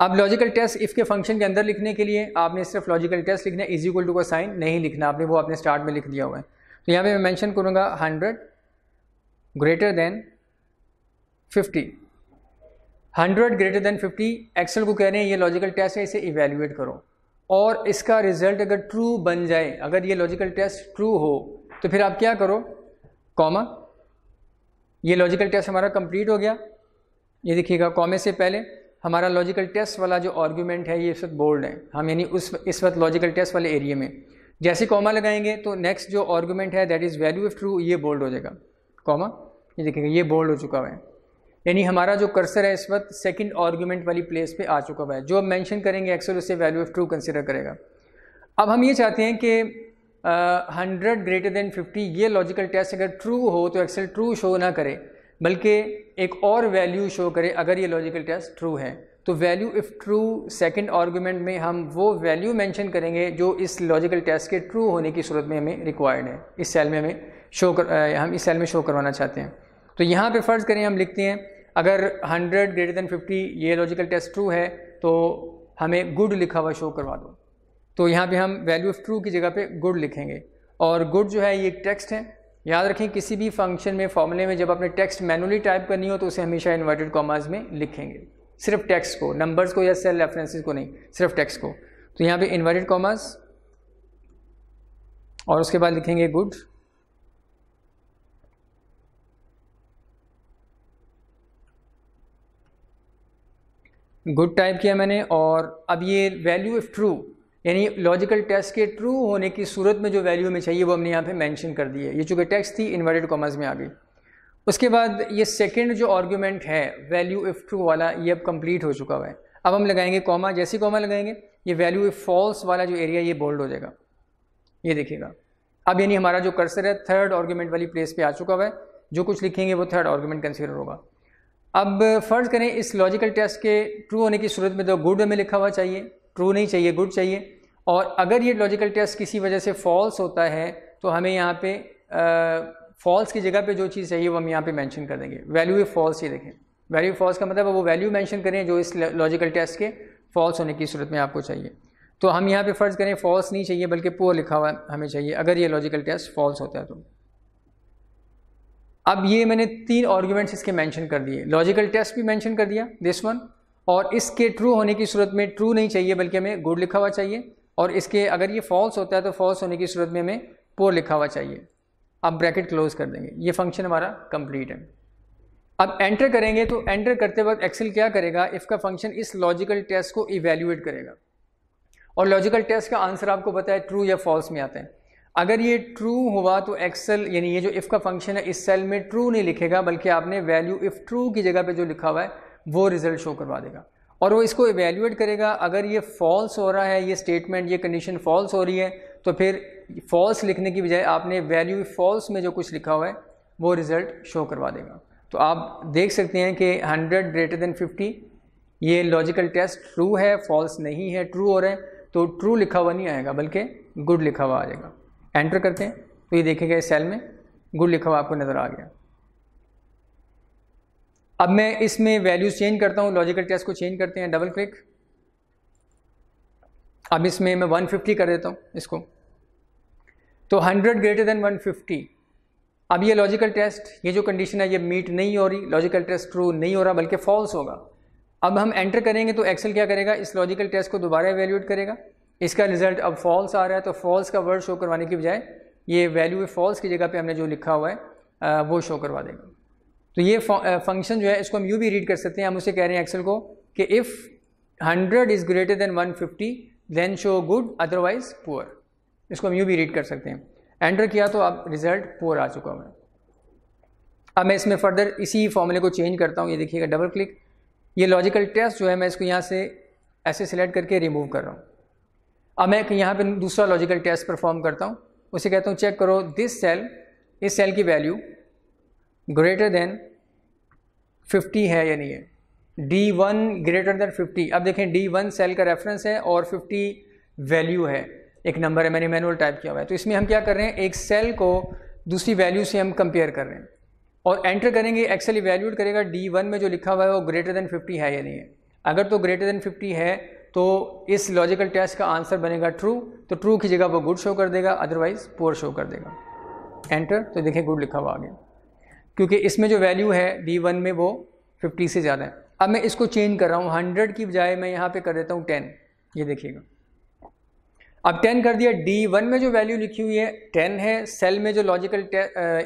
अब लॉजिकल टेस्ट इफ़ के फंक्शन के अंदर लिखने के लिए आपने सिर्फ लॉजिकल टेस्ट लिखना इज इक्वल टू का साइन नहीं लिखना आपने वो आपने स्टार्ट में लिख दिया हुआ है तो यहाँ पे मैं मेंशन करूँगा hundred greater than fifty hundred greater than fifty Excel को कह रहे हैं ये लॉजिकल टेस्ट है इसे इवेल्यूएट करो और इसका रिजल्ट अगर ट्रू बन जाए अगर ये लॉजिकल टेस्ट ट्रू हो तो फिर आप क्या करो कॉमा ये लॉजिकल टेस्ट हमारा कंप्लीट हो गया ये देखिएगा कॉमे से पहले हमारा लॉजिकल टेस्ट वाला जो आर्ग्यूमेंट है ये इस वक्त बोल्ड है हम यानी उस इस वक्त लॉजिकल टेस्ट वाले एरिए में जैसे कॉमा लगाएंगे तो नेक्स्ट जो आर्ग्यूमेंट है that is value if true ये बोल्ड हो जाएगा कॉमा ये देखेंगे ये बोल्ड हो चुका हुआ है यानी हमारा जो कर्सर है इस वक्त सेकंड आर्ग्यूमेंट वाली प्लेस पे आ चुका हुआ है जो अब मैंशन करेंगे एक्सेल उससे वैल्यू ऑफ ट्रू कंसिडर करेगा अब हम ये चाहते हैं कि हंड्रेड ग्रेटर देन फिफ्टी ये लॉजिकल टेस्ट अगर ट्रू हो तो एक्सेल ट्रू शो ना करे बल्कि एक और वैल्यू शो करे अगर ये लॉजिकल टेस्ट ट्रू है तो value if true second argument में हम वो वैल्यू मेंशन करेंगे जो इस लॉजिकल टेस्ट के ट्रू होने की सूरत में हमें रिक्वायर्ड है इस सेल में हमें शो कर हम इस सेल में शो करवाना चाहते हैं तो यहाँ पे फ़र्ज़ करें हम लिखते हैं अगर 100 ग्रेटर दैन 50 ये लॉजिकल टेस्ट ट्रू है तो हमें गुड लिखा हुआ शो करवा दो तो यहाँ पे हम वैल्यू ऑफ ट्रू की जगह पे गुड लिखेंगे और गुड जो है ये एक टेक्स्ट है याद रखें किसी भी फंक्शन में फॉर्मूले में जब अपने टेक्स्ट मैनुअली टाइप करनी हो तो उसे हमेशा इन्वर्टेड कॉमर्स में लिखेंगे सिर्फ टेक्स्ट को नंबर्स को या सेल रेफरेंसेस को नहीं सिर्फ टेक्स्ट को तो यहाँ पे इन्वर्टेड कॉमर्स और उसके बाद लिखेंगे गुड गुड टाइप किया मैंने और अब ये वैल्यू इफ़ ट्रू यानी लॉजिकल टेस्ट के ट्रू होने की सूरत में जो वैल्यू हमें चाहिए वो हमने यहाँ पे मेंशन कर दी है ये चूँकि टेक्स्ट थी इन्वर्टेड कॉमर्स में आ गई उसके बाद ये सेकंड जो आर्ग्यूमेंट है वैल्यू इफ़ ट्रू वाला ये अब कंप्लीट हो चुका हुआ है अब हम लगाएंगे कॉमा जैसे कॉमा लगाएंगे ये वैल्यू इफ़ फॉल्स वाला जो एरिया ये बोल्ड हो जाएगा ये देखिएगा अब यानी हमारा जो कर्सर है थर्ड आर्ग्यूमेंट वाली प्लेस पर आ चुका हुआ है जो कुछ लिखेंगे वो थर्ड आर्ग्यूमेंट कंसिडर होगा अब फ़र्ज़ करें इस लॉजिकल टेस्ट के ट्रू होने की सूरत में तो गुड हमें लिखा हुआ चाहिए ट्रू नहीं चाहिए गुड चाहिए और अगर ये लॉजिकल टेस्ट किसी वजह से फॉल्स होता है तो हमें यहाँ पे फॉल्स की जगह पे जो चीज़ चाहिए वो हम यहाँ पे मेंशन कर देंगे वैल्यू इफ़ फॉल्स ये देखें वैल्यू फॉल्स का मतलब वो वैल्यू मेंशन करें जो इस लॉजिकल टेस्ट के फॉल्स होने की सूरत में आपको चाहिए तो हम यहाँ पे फ़र्ज़ करें फॉल्स नहीं चाहिए बल्कि पुअर लिखा हुआ हमें चाहिए अगर ये लॉजिकल टेस्ट फॉल्स होता है तो अब ये मैंने तीन आर्ग्यूमेंट्स इसके मैंशन कर दिए लॉजिकल टेस्ट भी मैंशन कर दिया दिस वन और इसके ट्रू होने की सूरत में ट्रू नहीं चाहिए बल्कि हमें गुड लिखा हुआ चाहिए और इसके अगर ये फॉल्स होता है तो फॉल्स होने की सूरत में हमें पोर लिखा हुआ चाहिए अब ब्रैकेट क्लोज कर देंगे ये फंक्शन हमारा कंप्लीट है अब एंटर करेंगे तो एंटर करते वक्त एक्सेल क्या करेगा इफ़ का फंक्शन इस लॉजिकल टेस्ट को इवेल्यूएट करेगा और लॉजिकल टेस्ट का आंसर आपको पता है ट्रू या फॉल्स में आते हैं अगर ये ट्रू हुआ तो एक्सेल यानी ये जो इफ़ का फंक्शन है इस सेल में ट्रू नहीं लिखेगा बल्कि आपने वैल्यू इफ़ ट्रू की जगह पे जो लिखा हुआ है वो रिज़ल्ट शो करवा देगा और वो इसको एवेल्यूएट करेगा अगर ये फॉल्स हो रहा है ये स्टेटमेंट ये कंडीशन फॉल्स हो रही है तो फिर फॉल्स लिखने की बजाय आपने वैल्यू फॉल्स में जो कुछ लिखा हुआ है वो रिज़ल्ट शो करवा देगा तो आप देख सकते हैं कि 100 ग्रेटर देन 50 ये लॉजिकल टेस्ट ट्रू है फॉल्स नहीं है ट्रू हो रहा है तो ट्रू लिखा हुआ नहीं आएगा बल्कि गुड लिखा हुआ आ जाएगा एंटर करते हैं तो ये देखेगा इस सेल में गुड लिखा हुआ आपको नज़र आ गया अब मैं इसमें वैल्यूज चेंज करता हूँ लॉजिकल टेस्ट को चेंज करते हैं डबल क्लिक अब इसमें मैं वन फिफ्टी कर देता हूँ इसको तो हंड्रेड ग्रेटर देन फिफ्टी अब ये लॉजिकल टेस्ट ये जो कंडीशन है ये मीट नहीं हो रही लॉजिकल टेस्ट ट्रू नहीं हो रहा बल्कि फॉल्स होगा अब हम एंटर करेंगे तो एक्सेल क्या करेगा इस लॉजिकल टेस्ट को दोबारा एवेल्यूएट करेगा इसका रिजल्ट अब फॉल्स आ रहा है तो फॉल्स का वर्ड शो करवाने की बजाय ये वैल्यू फॉल्स की जगह पे हमने जो लिखा हुआ है वो शो करवा देगा तो ये फंक्शन जो है इसको हम यू भी रीड कर सकते हैं हम उसे कह रहे हैं एक्सेल को कि if hundred is greater than one fifty then show good otherwise poor इसको हम यू भी रीड कर सकते हैं एंटर किया तो अब रिजल्ट पुअर आ चुका हुआ अब मैं इसमें फर्दर इसी फॉर्मूले को चेंज करता हूँ ये देखिएगा डबल क्लिक ये लॉजिकल टेस्ट जो है मैं इसको यहाँ से ऐसे सिलेक्ट करके रिमूव कर रहा हूँ अब मैं यहाँ पे दूसरा लॉजिकल टेस्ट परफॉर्म करता हूँ उसे कहता हूँ चेक करो दिस सेल इस सेल की वैल्यू ग्रेटर देन 50 है या नहीं है डी वन ग्रेटर देन 50 अब देखें डी वन सेल का रेफरेंस है और 50 वैल्यू है एक नंबर है मैंने मैनुअल टाइप किया हुआ है तो इसमें हम क्या कर रहे हैं एक सेल को दूसरी वैल्यू से हम कंपेयर कर रहे हैं और एंटर करेंगे एक्सेल इवेल्यूट करेगा डी वन में जो लिखा हुआ है वो ग्रेटर देन 50 है या नहीं है अगर तो ग्रेटर देन 50 है तो इस लॉजिकल टेस्ट का आंसर बनेगा ट्रू तो ट्रू की जगह वो गुड शो कर देगा अदरवाइज पोअर शो कर देगा एंटर तो देखें गुड लिखा हुआ आगे क्योंकि इसमें जो वैल्यू है वी वन में वो फिफ्टी से ज़्यादा है अब मैं इसको चेंज कर रहा हूँ हंड्रेड की बजाय मैं यहाँ पे कर देता हूँ टेन ये देखिएगा अब टेन कर दिया डी वन में जो वैल्यू लिखी हुई है टेन है सेल में जो लॉजिकल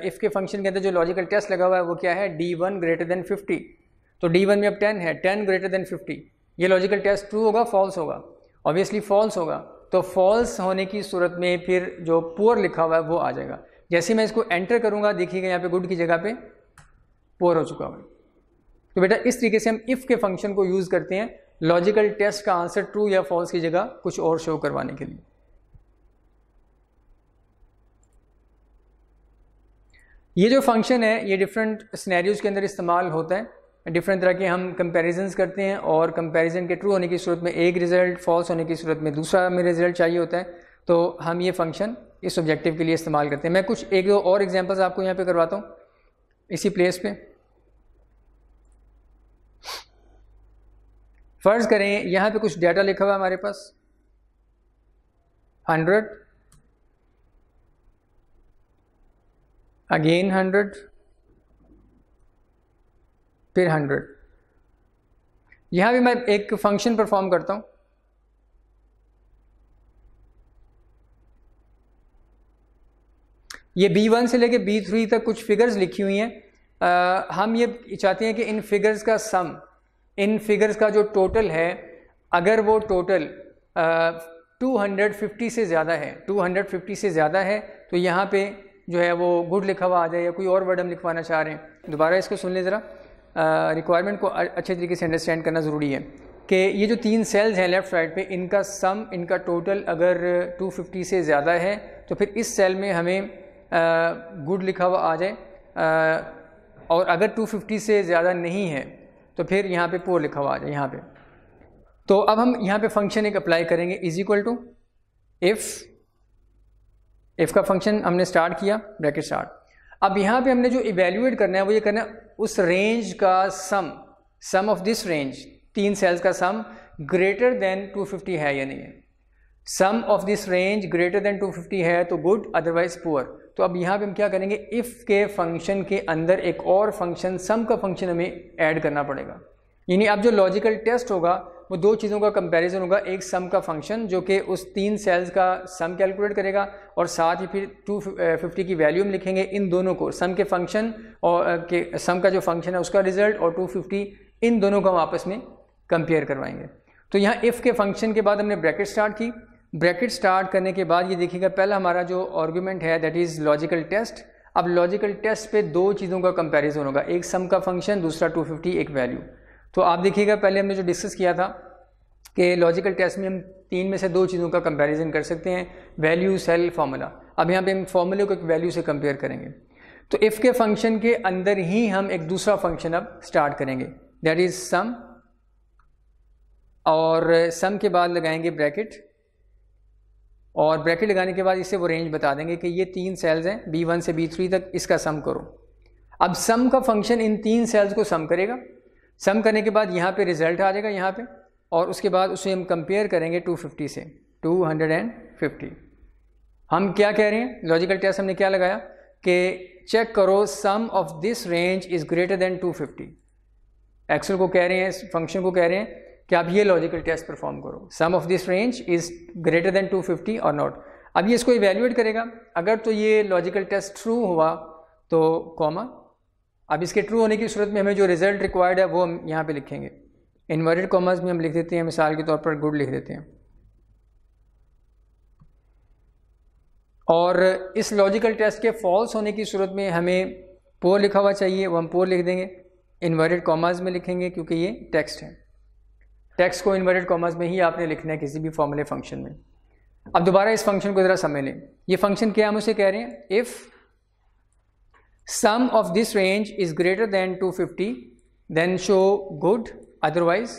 इफ़ के फंक्शन के अंदर जो लॉजिकल टेस्ट लगा हुआ है वो क्या है D one greater than fifty तो डी वन में अब टेन है टेन ग्रेटर देन फिफ्टी ये लॉजिकल टेस्ट ट्रू होगा फॉल्स होगा ऑब्वियसली फॉल्स होगा तो फॉल्स होने की सूरत में फिर जो पुअर लिखा हुआ है वो आ जाएगा जैसे मैं इसको एंटर करूँगा देखिएगा यहाँ पे गुड की जगह पे पोर हो चुका हूँ तो बेटा इस तरीके से हम इफ़ के फंक्शन को यूज़ करते हैं लॉजिकल टेस्ट का आंसर ट्रू या फॉल्स की जगह कुछ और शो करवाने के लिए ये जो फंक्शन है ये डिफरेंट स्नैरियोज के अंदर इस्तेमाल होता है डिफरेंट तरह के हम कंपैरिजन्स करते हैं और कंपैरिजन के ट्रू होने की सूरत में एक रिज़ल्ट फॉल्स होने की सूरत में दूसरा हमें रिज़ल्ट चाहिए होता है तो हम ये फंक्शन इस ऑब्जेक्टिव के लिए इस्तेमाल करते हैं मैं कुछ एक दो और एग्जांपल्स आपको यहाँ पे करवाता हूँ इसी प्लेस पे फ़र्ज़ करें यहाँ पे कुछ डाटा लिखा हुआ हमारे पास हंड्रेड अगेन हंड्रेड फिर हंड्रेड यहाँ भी मैं एक फंक्शन परफॉर्म करता हूँ ये बी वन से लेके बी थ्री तक कुछ फिगर्स लिखी हुई हैं हम ये चाहते हैं कि इन फिगर्स का सम इन फिगर्स का जो टोटल है अगर वो टोटल टू हंड्रेड फिफ्टी से ज़्यादा है टू हंड्रेड फिफ्टी से ज़्यादा है तो यहाँ पे जो है वो गुड लिखा हुआ आ जाए या कोई और वर्ड हम लिखवाना चाह रहे हैं दोबारा इसको सुन लें ज़रा रिक्वायरमेंट को अच्छे तरीके से अंडरस्टैंड करना ज़रूरी है कि ये जो तीन सेल्स हैं लेफ़्ट साइड पे इनका सम इनका टोटल अगर 250 से ज़्यादा है तो फिर इस सेल में हमें गुड लिखा हुआ आ जाए और अगर 250 से ज़्यादा नहीं है तो फिर यहाँ पे पोर लिखा हुआ आ जाए यहाँ पे तो अब हम यहाँ पे फंक्शन एक अप्लाई करेंगे is equal to if if का फंक्शन हमने स्टार्ट किया ब्रैकेट स्टार्ट अब यहाँ पे हमने जो इवेल्यूएट करना है वो ये करना है उस रेंज का sum sum of this range तीन सेल्स का सम ग्रेटर देन 250 है या नहीं है sum of this range greater than 250 है तो गुड अदरवाइज पुअर तो अब यहाँ पे हम क्या करेंगे इफ़ के फंक्शन के अंदर एक और फंक्शन सम का फंक्शन हमें ऐड करना पड़ेगा यानी अब जो लॉजिकल टेस्ट होगा वो दो चीज़ों का कंपैरिजन होगा एक सम का फंक्शन जो कि उस तीन सेल्स का सम कैलकुलेट करेगा और साथ ही फिर टू फिफ्टी की वैल्यू हम लिखेंगे इन दोनों को सम के फंक्शन और के सम का जो फंक्शन है उसका रिजल्ट और टू फिफ्टी इन दोनों को हम आपस में कंपेयर करवाएंगे तो यहाँ इफ़ के फंक्शन के बाद हमने ब्रैकेट स्टार्ट की ब्रैकेट स्टार्ट करने के बाद ये देखिएगा पहला हमारा जो आर्ग्यूमेंट है दैट इज़ लॉजिकल टेस्ट अब लॉजिकल टेस्ट पे दो चीज़ों का कंपैरिजन होगा एक सम का फंक्शन दूसरा 250 एक वैल्यू तो आप देखिएगा पहले हमने जो डिस्कस किया था कि लॉजिकल टेस्ट में हम तीन में से दो चीज़ों का कंपैरिजन कर सकते हैं वैल्यू सेल फार्मूला अब यहाँ पे हम फार्मूले को एक वैल्यू से कंपेयर करेंगे तो इफ़ के फंक्शन के अंदर ही हम एक दूसरा फंक्शन अब स्टार्ट करेंगे दैट इज़ सम और सम के बाद लगाएंगे ब्रैकेट और ब्रैकेट लगाने के बाद इसे वो रेंज बता देंगे कि ये तीन सेल्स हैं बी वन से बी थ्री तक इसका सम करो अब सम का फंक्शन इन तीन सेल्स को सम करेगा सम करने के बाद यहाँ पे रिजल्ट आ जाएगा यहाँ पे और उसके बाद उसे हम कंपेयर करेंगे 250 से 250 हम क्या कह रहे हैं लॉजिकल टेस्ट हमने क्या लगाया कि चेक करो sum of this range is greater than 250 Excel को कह रहे हैं फंक्शन को कह रहे हैं कि आप ये लॉजिकल टेस्ट परफॉर्म करो sum of this range is greater than 250 और नॉट अब ये इसको इवेल्यूएट करेगा अगर तो ये लॉजिकल टेस्ट ट्रू हुआ तो कॉमा अब इसके ट्रू होने की सूरत में हमें जो रिजल्ट रिक्वायर्ड है वो हम यहाँ पर लिखेंगे इन्वर्टेड कॉमर्स में हम लिख देते हैं मिसाल के तौर पर गुड लिख देते हैं और इस लॉजिकल टेस्ट के फॉल्स होने की सूरत में हमें पोर लिखा हुआ चाहिए वो हम पोर लिख देंगे इन्वर्टेड कॉमर्स में लिखेंगे क्योंकि ये टेक्स्ट है टेक्स को इन्वर्टेड कॉमर्स में ही आपने लिखना है किसी भी फॉर्मूले फंक्शन में अब दोबारा इस फंक्शन को ज़रा समझ लें ये फंक्शन क्या हम उसे कह रहे हैं if sum of this range is greater than 250 then show good otherwise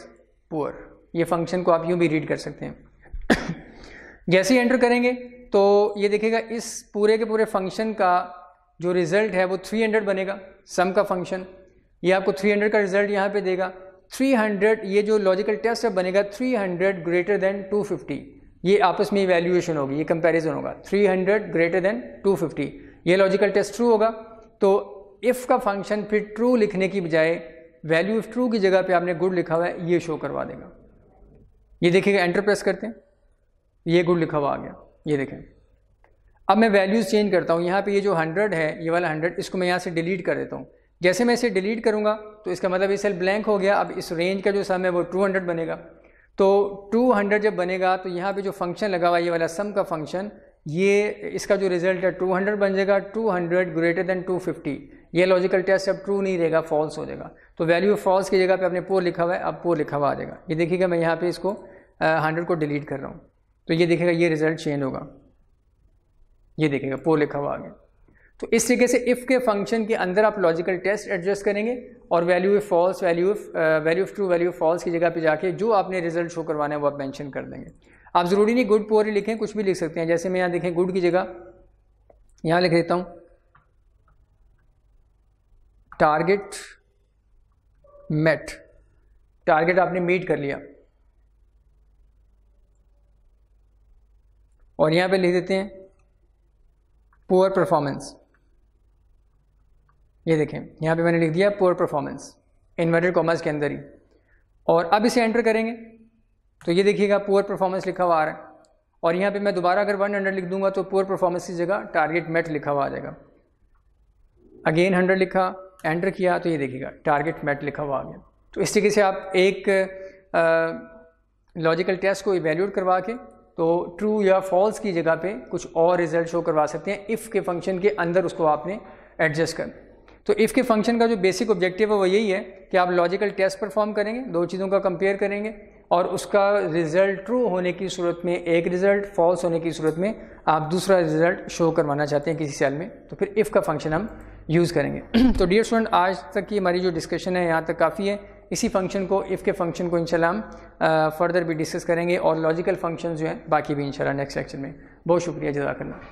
poor ये फंक्शन को आप यूं भी रीड कर सकते हैं [COUGHS] जैसे ही एंटर करेंगे तो ये देखेगा इस पूरे के पूरे फंक्शन का जो रिज़ल्ट है वो 300 बनेगा सम का फंक्शन ये आपको 300 का रिज़ल्ट यहाँ पे देगा 300 ये जो लॉजिकल टेस्ट है बनेगा 300 ग्रेटर देन 250 ये आपस में वैल्यूएशन होगी ये कंपैरिजन होगा 300 ग्रेटर देन 250 ये लॉजिकल टेस्ट ट्रू होगा तो इफ़ का फंक्शन फिर ट्रू लिखने की बजाय वैल्यू इफ़ ट्रू की जगह पे आपने गुड लिखा हुआ है ये शो करवा देगा ये देखिएगा एंटर प्रेस करते हैं ये गुड लिखा हुआ आ गया ये देखें अब मैं वैल्यूज़ चेंज करता हूँ यहाँ पे ये जो 100 है ये वाला 100 इसको मैं यहाँ से डिलीट कर देता हूँ जैसे मैं इसे डिलीट करूँगा तो इसका मतलब ये सेल ब्लैंक हो गया अब इस रेंज का जो सम है वो 200 बनेगा तो 200 जब बनेगा तो यहाँ पे जो फंक्शन लगा हुआ ये वाला सम का फंक्शन ये इसका जो रिजल्ट है 200 बन जाएगा 200 ग्रेटर देन 250 ये लॉजिकल टेस्ट अब ट्रू नहीं रहेगा फॉल्स हो जाएगा तो वैल्यू फॉल्स की जगह पे आपने पोर लिखा हुआ है अब पोर लिखा हुआ आ जाएगा ये देखिएगा मैं यहाँ पे इसको हंड्रेड को डिलीट कर रहा हूँ तो ये देखेगा ये रिजल्ट चेंज होगा ये देखेगा पोर लिखा हुआ आ गया तो इस तरीके से इफ़ के फंक्शन के अंदर आप लॉजिकल टेस्ट एडजस्ट करेंगे और value of false value of value of true value false की जगह पे जाके जो आपने रिजल्ट शो करवाना है वो आप मेंशन कर देंगे आप ज़रूरी नहीं गुड पोअर ही लिखें कुछ भी लिख सकते हैं जैसे मैं यहाँ देखें गुड की जगह यहाँ लिख देता हूँ टारगेट मेट टारगेट आपने मीट कर लिया और यहाँ पे लिख देते हैं पुअर परफॉर्मेंस ये देखें यहाँ पे मैंने लिख दिया पुअर परफॉर्मेंस इन्वर्टेड कॉमर्स के अंदर ही और अब इसे एंटर करेंगे तो ये देखिएगा पुअर परफॉर्मेंस लिखा हुआ आ रहा है और यहाँ पे मैं दोबारा अगर वन हंड्रेड लिख दूंगा तो पुअर परफॉर्मेंस की जगह टारगेट मेट लिखा हुआ आ जाएगा अगेन हंड्रेड लिखा एंटर किया तो ये देखिएगा टारगेट मेट लिखा हुआ आ गया तो इस तरीके से आप एक लॉजिकल टेस्ट को इवेल्यूट करवा के तो ट्रू या फॉल्स की जगह पे कुछ और रिजल्ट शो करवा सकते हैं इफ़ के फंक्शन के अंदर उसको आपने एडजस्ट कर तो इफ़ के फंक्शन का जो बेसिक ऑब्जेक्टिव है वो यही है कि आप लॉजिकल टेस्ट परफॉर्म करेंगे दो चीज़ों का कंपेयर करेंगे और उसका रिज़ल्ट ट्रू होने की सूरत में एक रिज़ल्ट फॉल्स होने की सूरत में आप दूसरा रिज़ल्ट शो करवाना चाहते हैं किसी सेल में तो फिर इफ़ का फंक्शन हम यूज़ करेंगे [CLEARS THROAT] तो डियर स्टूडेंट आज तक की हमारी जो डिस्कशन है यहाँ तक काफ़ी है इसी फंक्शन को इफ़ के फंक्शन को इनशाला हम फर्दर भी डिस्कस करेंगे और लॉजिकल फंक्शन जो हैं बाकी भी इनशाला नेक्स्ट लेक्चर में बहुत शुक्रिया जजाकल्ला